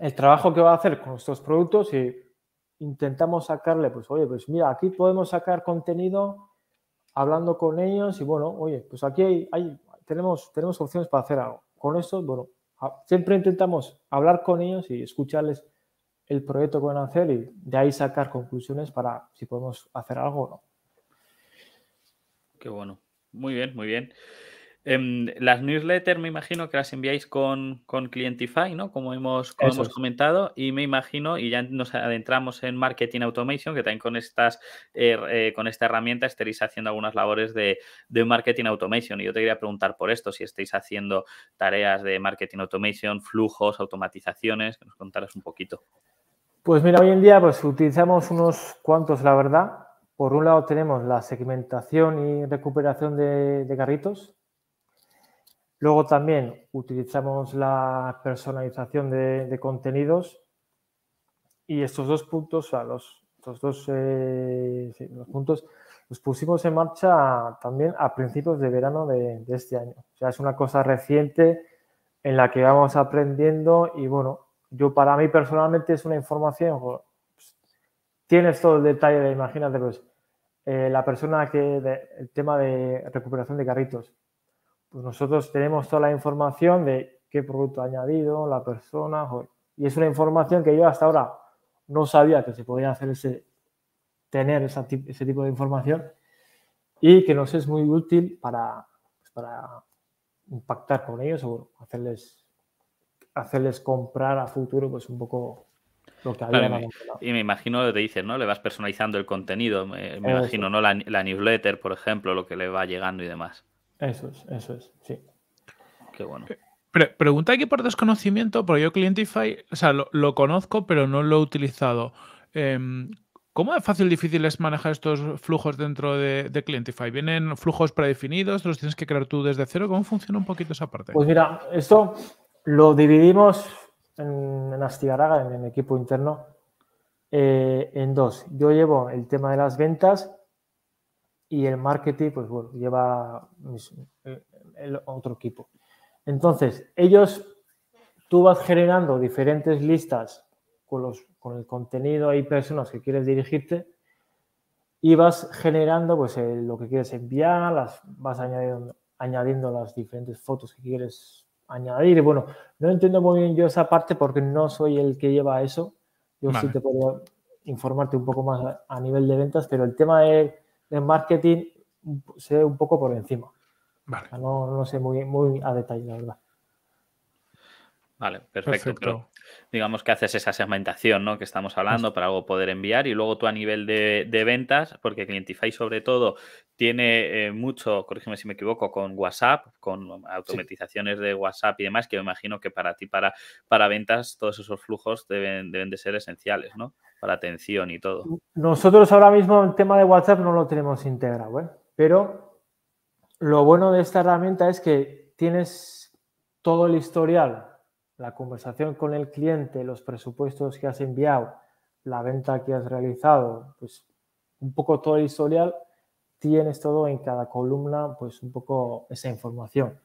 el trabajo que va a hacer con estos productos y intentamos sacarle, pues oye, pues mira, aquí podemos sacar contenido hablando con ellos y bueno, oye, pues aquí hay, tenemos, tenemos opciones para hacer algo. Con esto, bueno, siempre intentamos hablar con ellos y escucharles el proyecto que van a hacer y de ahí sacar conclusiones para si podemos hacer algo o no. Qué bueno. Muy bien, muy bien. Em, las newsletters me imagino que las enviáis con, con Clientify, ¿no? Como hemos, hemos comentado, y me imagino, y ya nos adentramos en Marketing Automation, que también con, estas, eh, eh, con esta herramienta estaréis haciendo algunas labores de, Marketing Automation. Y yo te quería preguntar por esto, si estáis haciendo tareas de Marketing Automation, flujos, automatizaciones, que nos contaras un poquito. Pues mira, hoy en día pues utilizamos unos cuantos, la verdad. Por un lado tenemos la segmentación y recuperación de carritos, Luego también utilizamos la personalización de, contenidos y estos dos puntos, los, dos eh, puntos, los pusimos en marcha también a principios de verano de, este año. O sea, es una cosa reciente en la que vamos aprendiendo y bueno, yo para mí personalmente es una información, pues, tienes todo el detalle de, imagínate, pues, eh, la persona que, el tema de recuperación de carritos, pues nosotros tenemos toda la información de qué producto ha añadido, la persona, y es una información que yo hasta ahora no sabía que se podía hacer ese, tener esa, ese tipo de información y que nos es muy útil para, pues para impactar con ellos o hacerles, hacerles comprar a futuro pues un poco lo que había y me imagino que te dices, ¿no? Le vas personalizando el contenido, me, imagino, ¿no? la, newsletter, por ejemplo, lo que le va llegando y demás. Eso es, eso es, sí. Qué bueno. Eh, pregunta aquí por desconocimiento, porque yo Clientify, o sea, lo, conozco, pero no lo he utilizado. Em, ¿Cómo de fácil, difícil es manejar estos flujos dentro de, Clientify? ¿Vienen flujos predefinidos? ¿Los tienes que crear tú desde cero? ¿Cómo funciona un poquito esa parte? Pues mira, esto lo dividimos en, en Astigaraga, en el equipo interno, eh, en dos. Yo llevo el tema de las ventas y el marketing, pues bueno, lleva eh, el otro equipo. Entonces, ellos, tú vas generando diferentes listas con, los, con el contenido hay personas que quieres dirigirte y vas generando pues lo que quieres enviar, las, vas añadiendo, añadiendo las diferentes fotos que quieres añadir. Bueno, no entiendo muy bien yo esa parte porque no soy el que lleva eso. Yo sí te puedo informarte un poco más a, nivel de ventas, pero el tema es en marketing sé un poco por encima. no, sé muy, a detalle, la verdad. Vale, perfecto. digamos que haces esa segmentación ¿no? que estamos hablando para algo poder enviar y luego tú a nivel de, ventas, porque Clientify sobre todo tiene eh, mucho, corrígeme si me equivoco, con WhatsApp, con automatizaciones de WhatsApp y demás, que me imagino que para ti, para, para ventas, todos esos flujos deben, deben de ser esenciales, ¿no? para atención y todo. Nosotros ahora mismo el tema de WhatsApp no lo tenemos integrado, ¿eh? pero lo bueno de esta herramienta es que tienes todo el historial, la conversación con el cliente, los presupuestos que has enviado, la venta que has realizado, pues un poco todo el historial, tienes todo en cada columna, pues un poco esa información.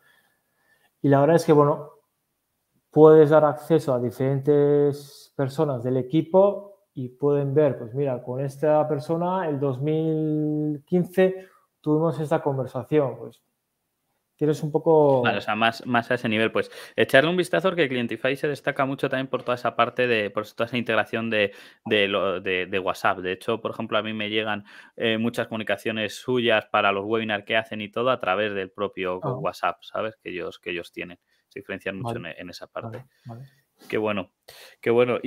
Y la verdad es que, bueno, puedes dar acceso a diferentes personas del equipo y pueden ver, pues mira, con esta persona el 2015 tuvimos esta conversación, pues tienes un poco... más, más a ese nivel, pues echarle un vistazo porque Clientify se destaca mucho también por toda esa parte de, por toda esa integración de, WhatsApp. De hecho, por ejemplo, a mí me llegan eh, muchas comunicaciones suyas para los webinars que hacen y todo a través del propio ah. WhatsApp, ¿sabes? Que ellos, que ellos tienen. Se diferencian mucho en, esa parte. Vale, Qué bueno, qué bueno. Mm,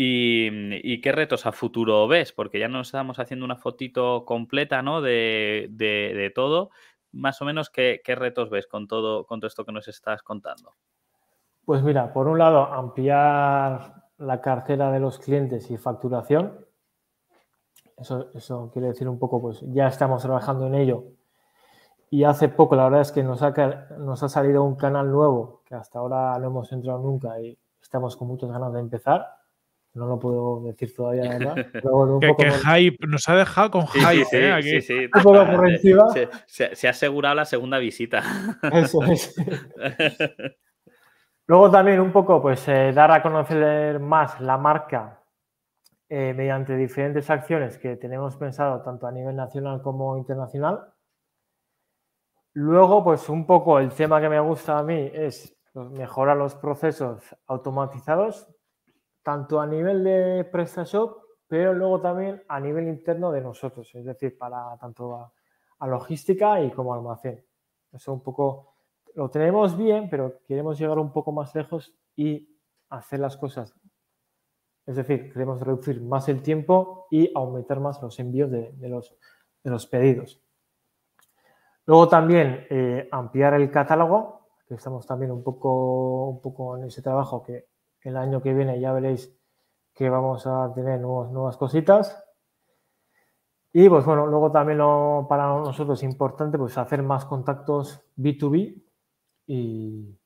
¿Y, qué retos a futuro ves? Porque ya nos estamos haciendo una fotito completa, ¿no? De, todo. Más o menos, ¿qué, ¿qué, retos ves con todo, con todo esto que nos estás contando? Pues mira, por un lado, ampliar la cartera de los clientes y facturación. Eso, quiere decir un poco, pues ya estamos trabajando en ello. Y hace poco, la verdad es que nos ha, nos ha salido un canal nuevo que hasta ahora no hemos entrado nunca y estamos con muchas ganas de empezar. No lo puedo decir todavía, que, hype, nos ha dejado con hype. se, se, ha asegurado la segunda visita. Eso Luego también un poco, pues, eh, dar a conocer más la marca eh, mediante diferentes acciones que tenemos pensado tanto a nivel nacional como internacional. Luego, pues un poco el tema que me gusta a mí es mejora los procesos automatizados, tanto a nivel de PrestaShop, pero luego también a nivel interno de nosotros, es decir, para tanto a, logística y como almacén. Eso un poco lo tenemos bien, pero queremos llegar un poco más lejos y hacer las cosas. Es decir, queremos reducir más el tiempo y aumentar más los envíos de, los, pedidos. Luego también eh, ampliar el catálogo estamos también un poco, un poco en ese trabajo que el año que viene ya veréis que vamos a tener nuevas cositas. Y pues bueno, luego también lo, para nosotros es importante pues hacer más contactos B2B y,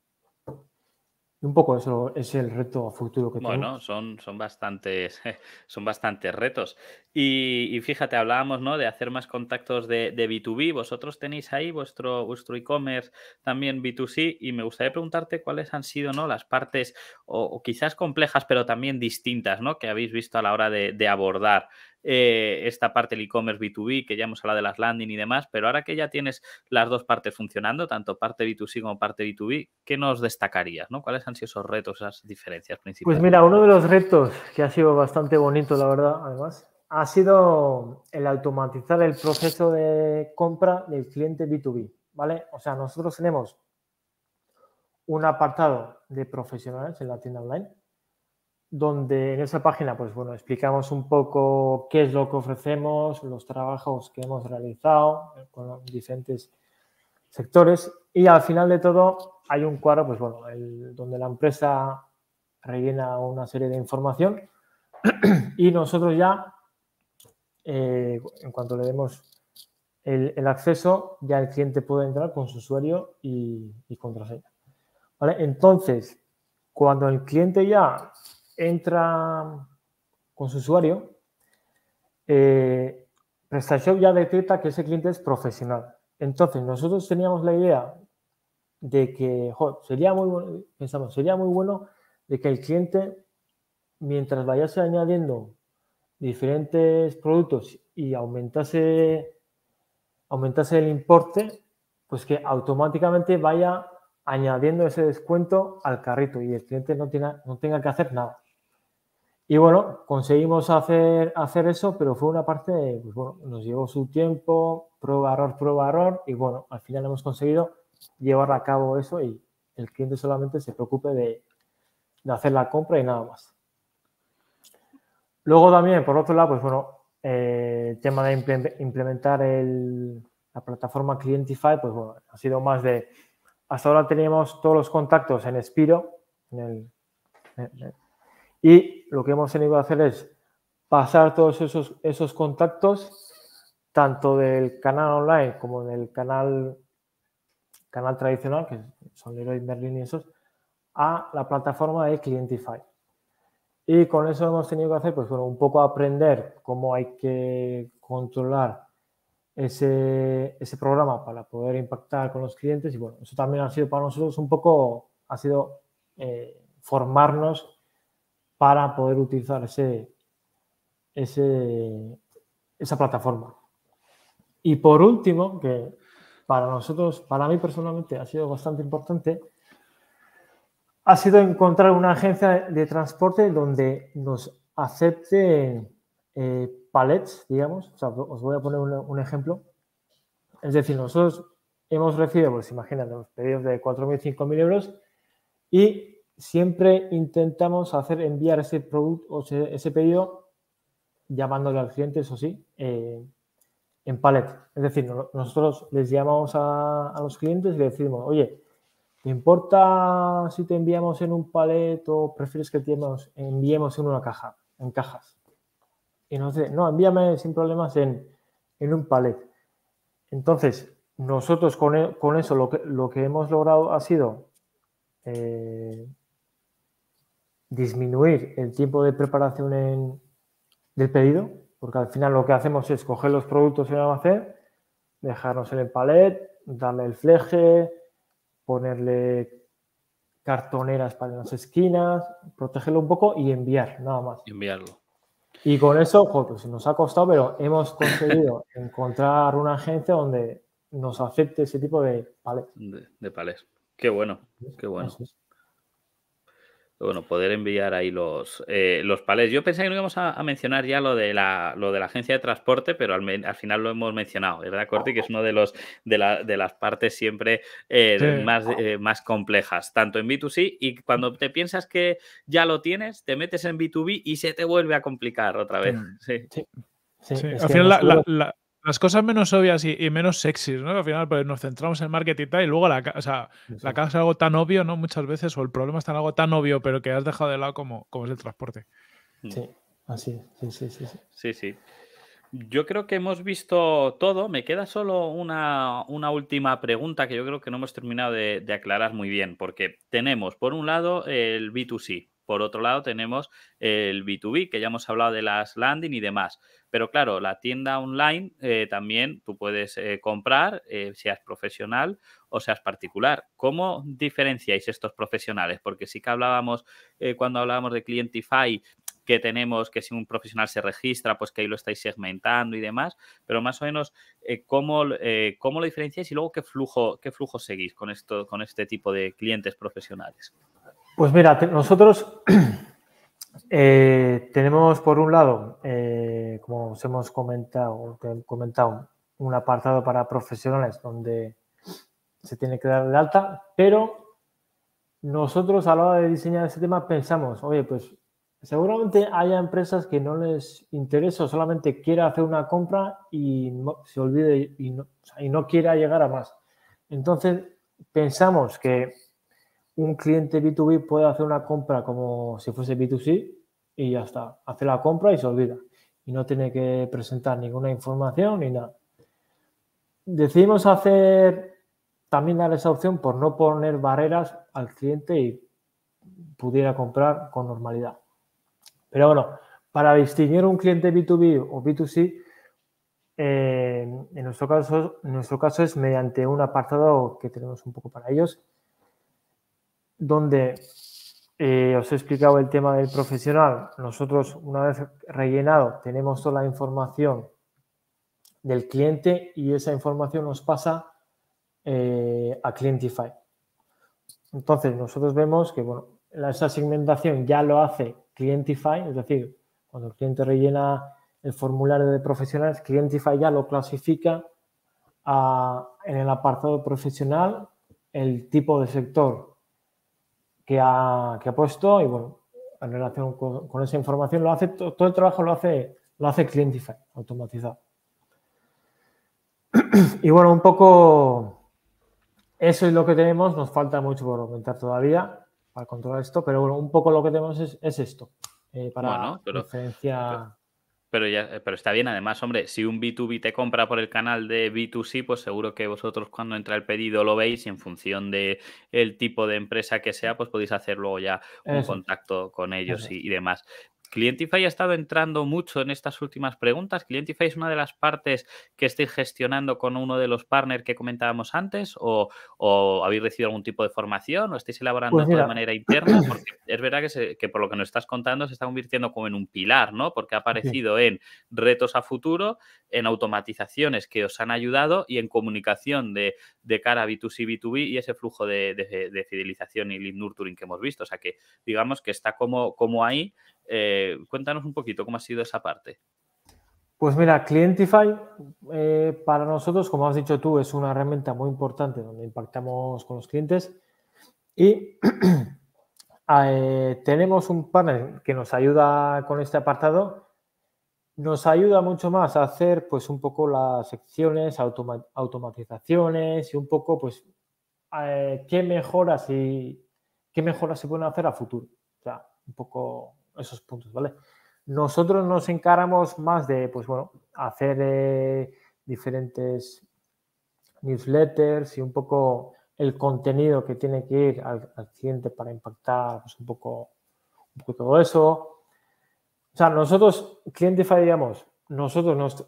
un poco eso es el reto futuro que tenemos. Bueno, son, son, bastantes, son bastantes retos. Y, fíjate, hablábamos ¿no? de hacer más contactos de, de B2B. Vosotros tenéis ahí vuestro, vuestro e-commerce también B2C y me gustaría preguntarte cuáles han sido ¿no? las partes o, quizás complejas, pero también distintas ¿no? que habéis visto a la hora de, de abordar eh, esta parte del e-commerce B2B, que ya hemos hablado de las landing y demás, pero ahora que ya tienes las dos partes funcionando, tanto parte B2C como parte B2B, ¿qué nos destacarías? ¿no? ¿Cuáles han sido esos retos, esas diferencias principales? Pues mira, uno de los retos que ha sido bastante bonito, la verdad, además, ha sido el automatizar el proceso de compra del cliente B2B, ¿vale? O sea, nosotros tenemos un apartado de profesionales en la tienda online, donde en esa página, pues bueno, explicamos un poco qué es lo que ofrecemos, los trabajos que hemos realizado eh, con diferentes sectores y al final de todo hay un cuadro, pues bueno, donde la empresa rellena una serie de información y nosotros ya, eh, en cuanto le demos el, acceso, ya el cliente puede entrar con su usuario y, contraseña. Entonces, cuando el cliente ya entra con su usuario, eh, PrestaShop ya detecta que ese cliente es profesional. Entonces, nosotros teníamos la idea de que, sería muy bueno, pensamos, sería muy bueno de que el cliente, mientras vayase añadiendo diferentes productos y aumentase, aumentase el importe, pues que automáticamente vaya añadiendo ese descuento al carrito y el cliente no, no tenga que hacer nada. Y bueno, conseguimos hacer, hacer eso, pero fue una parte, pues bueno, nos llevó su tiempo, prueba, error, prueba, error, y bueno, al final hemos conseguido llevar a cabo eso y el cliente solamente se preocupe de, hacer la compra y nada más. Luego también, por otro lado, pues bueno, eh, el tema de implementar el, la plataforma Clientify, pues bueno, ha sido más de, hasta ahora teníamos todos los contactos en Spiro, en el, y lo que hemos tenido que hacer es pasar todos esos, esos contactos, tanto del canal online como del canal, canal tradicional, que son Leroy Merlin y esos, a la plataforma de Clientify. Y con eso hemos tenido que hacer, pues bueno, un poco aprender cómo hay que controlar ese, ese, programa para poder impactar con los clientes. Y bueno, eso también ha sido para nosotros un poco, ha sido eh, formarnos para poder utilizar ese, esa plataforma. Y por último, que para nosotros, para mí personalmente ha sido bastante importante, ha sido encontrar una agencia de transporte donde nos acepte eh, palets, digamos. os voy a poner un, ejemplo. Es decir, nosotros hemos recibido, pues imagínate, los pedidos de 4.000, 5.000 euros y siempre intentamos hacer enviar ese producto o ese pedido llamándole al cliente, eso sí, eh, en palet. Es decir, nosotros les llamamos a, los clientes y les decimos, oye, ¿te importa si te enviamos en un palet o prefieres que te enviemos en una caja, en cajas? Y nos dice, no, envíame sin problemas en, en un palet. Entonces, nosotros con, e, con eso lo que, lo que, hemos logrado ha sido eh, disminuir el tiempo de preparación en, del pedido, porque al final lo que hacemos es coger los productos en el almacén, dejarnos en el palet, darle el fleje, ponerle cartoneras para las esquinas, protegerlo un poco y enviar, nada más. Y enviarlo. Y con eso, pues nos ha costado, pero hemos conseguido encontrar una agencia donde nos acepte ese tipo de palet De, palet Qué bueno, qué bueno bueno, poder enviar ahí los, eh, los palés. Yo pensé que no íbamos a, mencionar ya lo de la, lo de la agencia de transporte, pero al, final lo hemos mencionado, ¿verdad, Corti? Que es una de, los, de, las partes siempre eh, más, eh, más complejas, tanto en B2C y cuando te piensas que ya lo tienes, te metes en B2B y se te vuelve a complicar otra vez. Mm. Sí. sí. al final, la, las cosas menos obvias y, menos sexys, ¿no? al final pues, nos centramos en marketing y y luego la, o la casa es algo tan obvio, ¿no? Muchas veces, o el problema está en algo tan obvio, pero que has dejado de lado como, como es el transporte. Mm. Sí, así es. Sí, sí, sí. sí, sí. Yo creo que hemos visto todo. Me queda solo una, última pregunta que yo creo que no hemos terminado de, de aclarar muy bien, porque tenemos, por un lado, el B2C, por otro lado, tenemos el B2B, que ya hemos hablado de las landing y demás. Pero claro, la tienda online eh, también tú puedes eh, comprar, eh, seas profesional o seas particular. ¿Cómo diferenciáis estos profesionales? Porque sí que hablábamos, cuando hablábamos de Clientify, que tenemos, que si un profesional se registra, pues que ahí lo estáis segmentando y demás, pero más o menos ¿cómo, lo diferenciáis y luego qué flujo, qué flujo seguís con esto, con este tipo de clientes profesionales. Pues mira, nosotros eh, tenemos por un lado, eh, como os hemos comentado, comentado, un apartado para profesionales donde se tiene que dar de alta, pero nosotros a la hora de diseñar ese tema pensamos, oye, pues seguramente haya empresas que no les interesa o solamente quiera hacer una compra y se olvide y y no quiera llegar a más. Entonces, pensamos que un cliente B2B puede hacer una compra como si fuese B2C y ya está. Hace la compra y se olvida. Y no tiene que presentar ninguna información ni nada. Decidimos hacer también dar esa opción por no poner barreras al cliente y pudiera comprar con normalidad. Pero bueno, para distinguir un cliente B2B o B2C, eh, en, nuestro caso, en nuestro caso es mediante un apartado que tenemos un poco para ellos, donde eh, os he explicado el tema del profesional. Nosotros, una vez rellenado, tenemos toda la información del cliente y esa información nos pasa eh, a Clientify. Entonces, nosotros vemos que bueno, esa segmentación ya lo hace Clientify, es decir, cuando el cliente rellena el formulario de profesionales, Clientify ya lo clasifica ah, en el apartado profesional el tipo de sector que ha, puesto y bueno, en relación con, esa información lo hace todo el trabajo lo hace lo hace Clientify automatizado. Y bueno, un poco eso es lo que tenemos, nos falta mucho por aumentar todavía para controlar esto, pero bueno, un poco lo que tenemos es, esto, eh, para bueno, pero, ya, eh, pero está bien, además, hombre, si un B2B te compra por el canal de B2C, pues seguro que vosotros cuando entra el pedido lo veis y en función de el tipo de empresa que sea, pues podéis hacer luego ya un contacto con ellos y, demás. Clientify ha estado entrando mucho en estas últimas preguntas. Clientify es una de las partes que estáis gestionando con uno de los partners que comentábamos antes o, habéis recibido algún tipo de formación o estáis elaborando pues de manera interna. Porque es verdad que, por lo que nos estás contando se está convirtiendo como en un pilar, ¿no? Porque ha aparecido en retos a futuro, en automatizaciones que os han ayudado y en comunicación de, cara a B2C, B2B y ese flujo de, fidelización y lead nurturing que hemos visto. O sea que digamos que está como, como ahí eh, cuéntanos un poquito cómo ha sido esa parte. Pues mira, Clientify eh, para nosotros, como has dicho tú, es una herramienta muy importante donde impactamos con los clientes y eh, tenemos un panel que nos ayuda con este apartado. Nos ayuda mucho más a hacer pues un poco las secciones, automatizaciones y un poco pues qué mejoras y qué mejoras se pueden hacer a futuro. O sea, un poco esos puntos, ¿vale? Nosotros nos encaramos más de, pues bueno, hacer eh, diferentes newsletters y un poco el contenido que tiene que ir al, cliente para impactar pues, un, poco, un poco todo eso. O sea, nosotros, cliente digamos, nosotros, nos,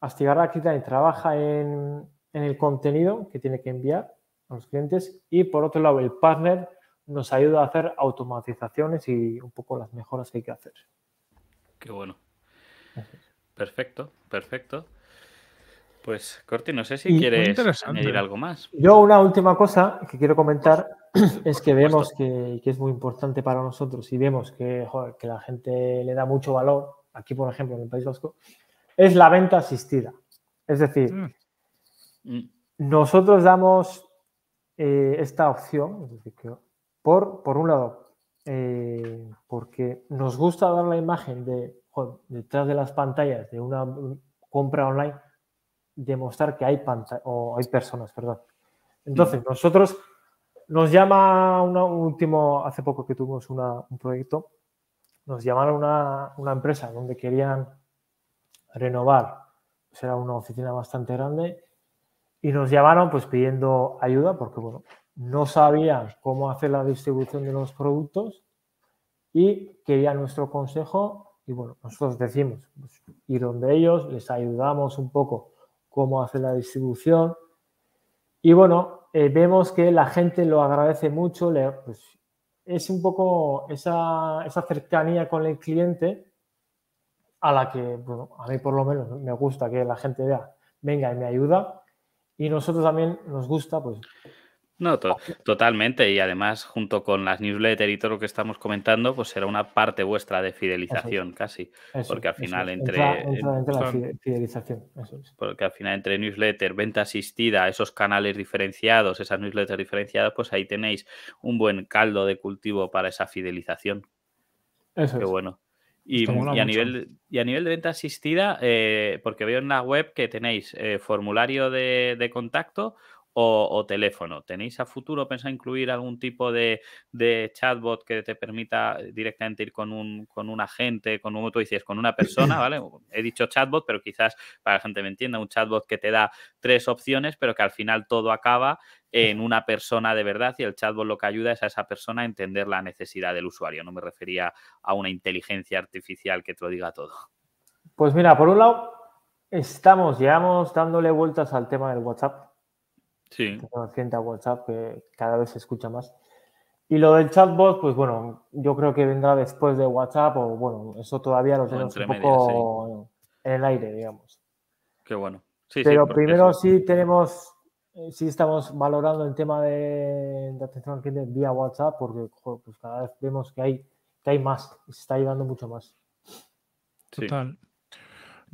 Astigarra y trabaja en, en el contenido que tiene que enviar a los clientes y por otro lado el partner nos ayuda a hacer automatizaciones y un poco las mejoras que hay que hacer. Qué bueno. Perfecto, perfecto. Pues Corti, no sé si quieres añadir algo más. Yo una última cosa que quiero comentar es que vemos que, es muy importante para nosotros y vemos que, la gente le da mucho valor, aquí por ejemplo en el País Vasco, es la venta asistida. Es decir, mm. Mm. nosotros damos eh, esta opción, es decir, que por, un lado, eh, porque nos gusta dar la imagen de detrás de las pantallas de una compra online, demostrar que hay, o hay personas. Perdón. Mm. Entonces, nosotros nos llama un último, hace poco que tuvimos un proyecto, nos llamaron una, una empresa donde querían renovar, pues era una oficina bastante grande, y nos llamaron pues pidiendo ayuda, porque bueno, no sabían cómo hacer la distribución de los productos y querían nuestro consejo y bueno, nosotros decimos pues, ir donde ellos, les ayudamos un poco cómo hacer la distribución y bueno, eh, vemos que la gente lo agradece mucho, pues, es un poco esa, esa, cercanía con el cliente a la que, bueno, a mí por lo menos me gusta que la gente vea, venga y me ayuda y nosotros también nos gusta pues no, totalmente. Y además, junto con las newsletters y todo lo que estamos comentando, pues será una parte vuestra de fidelización casi. porque al final entre... la fidelización. Porque al final entre newsletter, venta asistida, esos canales diferenciados, esas newsletters diferenciadas, pues ahí tenéis un buen caldo de cultivo para esa fidelización. Eso Qué bueno. Y, a nivel, y, a nivel, de venta asistida, eh, porque veo en la web que tenéis eh, formulario de contacto, o, teléfono. ¿Tenéis a futuro pensado incluir algún tipo de, chatbot que te permita directamente ir con un, con un agente, con un, tú dices, con una persona, ¿vale? He dicho chatbot, pero quizás para la gente me entienda, un chatbot que te da tres opciones, pero que al final todo acaba en una persona de verdad y el chatbot lo que ayuda es a esa persona a entender la necesidad del usuario. No me refería a una inteligencia artificial que te lo diga todo. Pues mira, por un lado, estamos, llevamos dándole vueltas al tema del WhatsApp Sí. a WhatsApp, que cada vez se escucha más. Y lo del chatbot, pues bueno, yo creo que vendrá después de WhatsApp, o bueno, eso todavía lo tenemos un poco en el aire, digamos. Qué bueno. Pero primero sí tenemos, eh, sí estamos valorando el tema de, atención al cliente vía WhatsApp, porque pues cada vez vemos que hay, que hay más, se está ayudando mucho más. Total.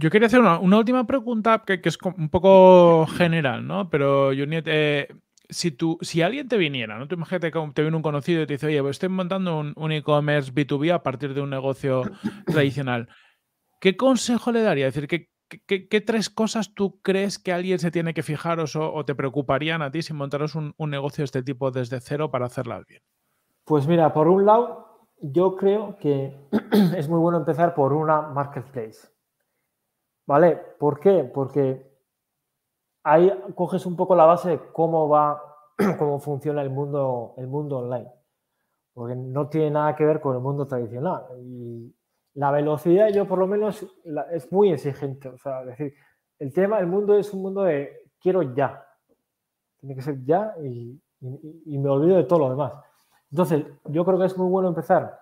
Yo quería hacer una, última pregunta que, es un poco general, ¿no? Pero, Juniet, eh, si, tú, si alguien te viniera, ¿no? Tú imagínate que te viene un conocido y te dice, oye, pues estoy montando un, e-commerce B2B a partir de un negocio tradicional. ¿Qué consejo le daría? Es decir, ¿qué, tres cosas tú crees que alguien se tiene que fijar o, te preocuparían a ti si montaros un, un, negocio de este tipo desde cero para hacerlas bien? Pues mira, por un lado, yo creo que es muy bueno empezar por una marketplace. ¿Vale? ¿Por qué? Porque ahí coges un poco la base de cómo va, cómo funciona el mundo, el mundo online. Porque no tiene nada que ver con el mundo tradicional. Y la velocidad, yo por lo menos, es muy exigente. O sea, es decir, el tema, el mundo es un mundo de quiero ya. Tiene que ser ya y, me olvido de todo lo demás. Entonces, yo creo que es muy bueno empezar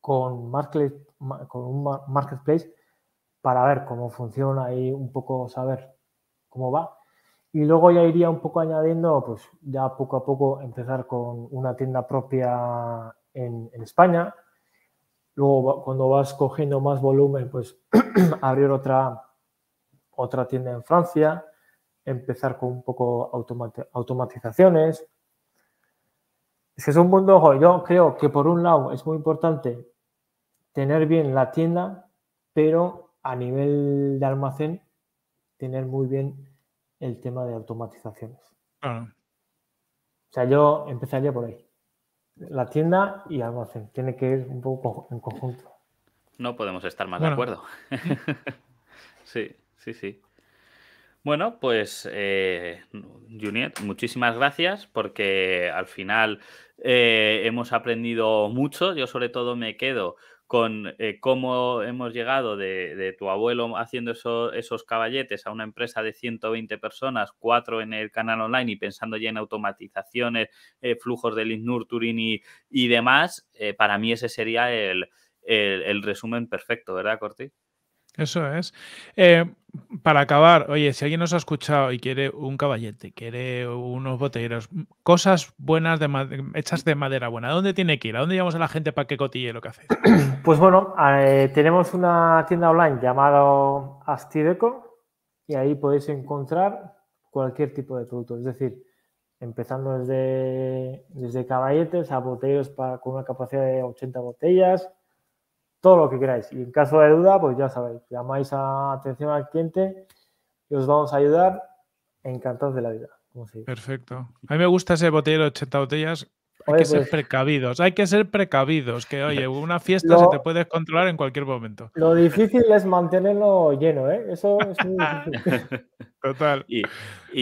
con, con un marketplace para ver cómo funciona y un poco saber cómo va. Y luego ya iría un poco añadiendo, pues ya poco a poco empezar con una tienda propia en, España. Luego cuando vas cogiendo más volumen, pues abrir otra, otra tienda en Francia, empezar con un poco automatizaciones. Es que es un mundo, ojo, yo creo que por un lado es muy importante tener bien la tienda, pero a nivel de almacén, tener muy bien el tema de automatizaciones. O sea, yo empezaría por ahí. La tienda y almacén. Tiene que ir un poco en conjunto. No podemos estar más de acuerdo. sí, sí, sí. Bueno, pues eh, muchísimas gracias porque al final eh, hemos aprendido mucho. Yo sobre todo me quedo con eh, cómo hemos llegado de, tu abuelo haciendo esos caballetes a una empresa de 120 personas, cuatro en el canal online y pensando ya en automatizaciones, eh, flujos de link nurturing y, demás, eh, para mí ese sería el, el resumen perfecto, ¿verdad, Corti? Eso es. Eh, para acabar, oye, si alguien nos ha escuchado y quiere un caballete, quiere unos botelleros, cosas buenas de hechas de madera buena, dónde tiene que ir? ¿A dónde llevamos a la gente para que cotille lo que hace? Pues bueno, eh, tenemos una tienda online llamada Astideco y ahí podéis encontrar cualquier tipo de producto, es decir, empezando desde, desde caballetes a botellos para, con una capacidad de 80 botellas, todo lo que queráis. Y en caso de duda, pues ya sabéis, llamáis a atención al cliente y os vamos a ayudar encantados de la vida. Perfecto. A mí me gusta ese botellero de 80 botellas hay que ser pues precavidos, hay que ser precavidos, que oye, una fiesta se te puede controlar en cualquier momento. Lo difícil es mantenerlo lleno, ¿eh? Eso es muy difícil. Total. Y,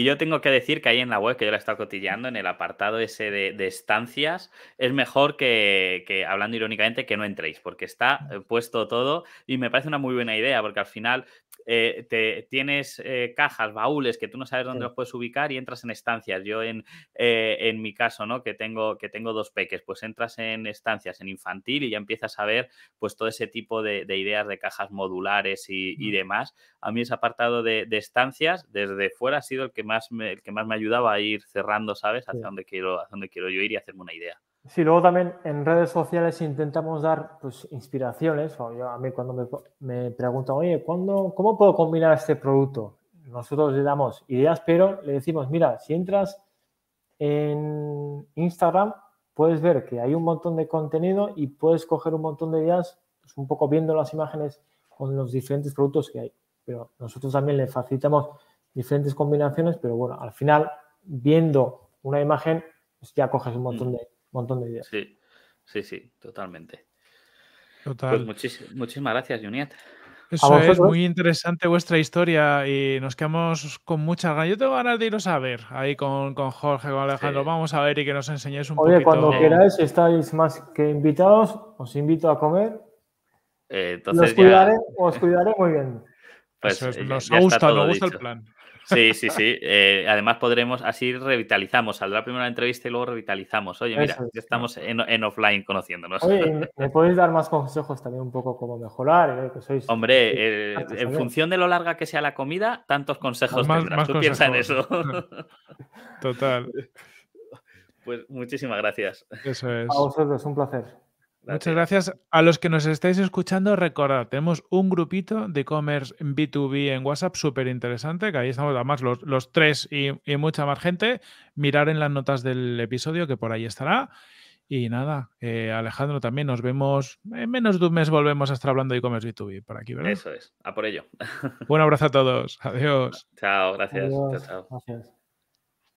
yo tengo que decir que ahí en la web, que yo la he estado cotillando, en el apartado ese de, estancias, es mejor que, que, hablando irónicamente, que no entréis, porque está eh, puesto todo y me parece una muy buena idea, porque al final eh, te, tienes eh, cajas, baúles que tú no sabes dónde los puedes ubicar y entras en estancias. Yo en, eh, en mi caso, ¿no? Que tengo, que tengo dos peques, pues entras en estancias, en infantil y ya empiezas a ver pues todo ese tipo de, ideas de cajas modulares y, demás. A mí ese apartado de, estancias desde fuera ha sido el que más me, el que más me ayudaba a ir cerrando, ¿sabes? Hacia donde dónde quiero, hacia dónde quiero yo ir y hacerme una idea. Sí, luego también en redes sociales intentamos dar pues, inspiraciones. a mí cuando me, me preguntan, oye, ¿cuándo, ¿cómo puedo combinar este producto? Nosotros le damos ideas, pero le decimos, mira, si entras en Instagram, puedes ver que hay un montón de contenido y puedes coger un montón de ideas, pues, un poco viendo las imágenes con los diferentes productos que hay. Pero nosotros también le facilitamos diferentes combinaciones, pero bueno, al final, viendo una imagen, pues ya coges un montón mm. de montón de ideas. Sí, sí, sí, totalmente. Pues muchísimas gracias, Juniet. Eso es muy interesante vuestra historia y nos quedamos con mucha ganas. Yo tengo ganas de iros a ver ahí con, Jorge, con Alejandro. Vamos a ver y que nos enseñéis un poco. Oye, cuando queráis, estáis más que invitados. Os invito a comer. Eh, os, cuidaré, os cuidaré muy bien. Pues nos gusta el plan. Sí, sí, sí. Eh, además podremos, así revitalizamos, saldrá primero la entrevista y luego revitalizamos. Oye, mira, ya estamos en, offline conociéndonos. Oye, ¿me, podéis dar más consejos también un poco cómo mejorar? Eh, Hombre, eh, en función de lo larga que sea la comida, tantos consejos tendrás. Tú en eso. Total. Pues muchísimas gracias. Eso es. A vosotros, un placer. Muchas gracias. A los que nos estáis escuchando, recordad, tenemos un grupito de e-commerce B2B en WhatsApp súper interesante, que ahí estamos además los, tres y, mucha más gente. Mirar en las notas del episodio que por ahí estará. Y nada, eh, Alejandro, también nos vemos. En menos de un mes volvemos a estar hablando de e-commerce B2B por aquí, ¿verdad? Eso es, a por ello. un abrazo a todos. Adiós. Chao, gracias. chao. Gracias.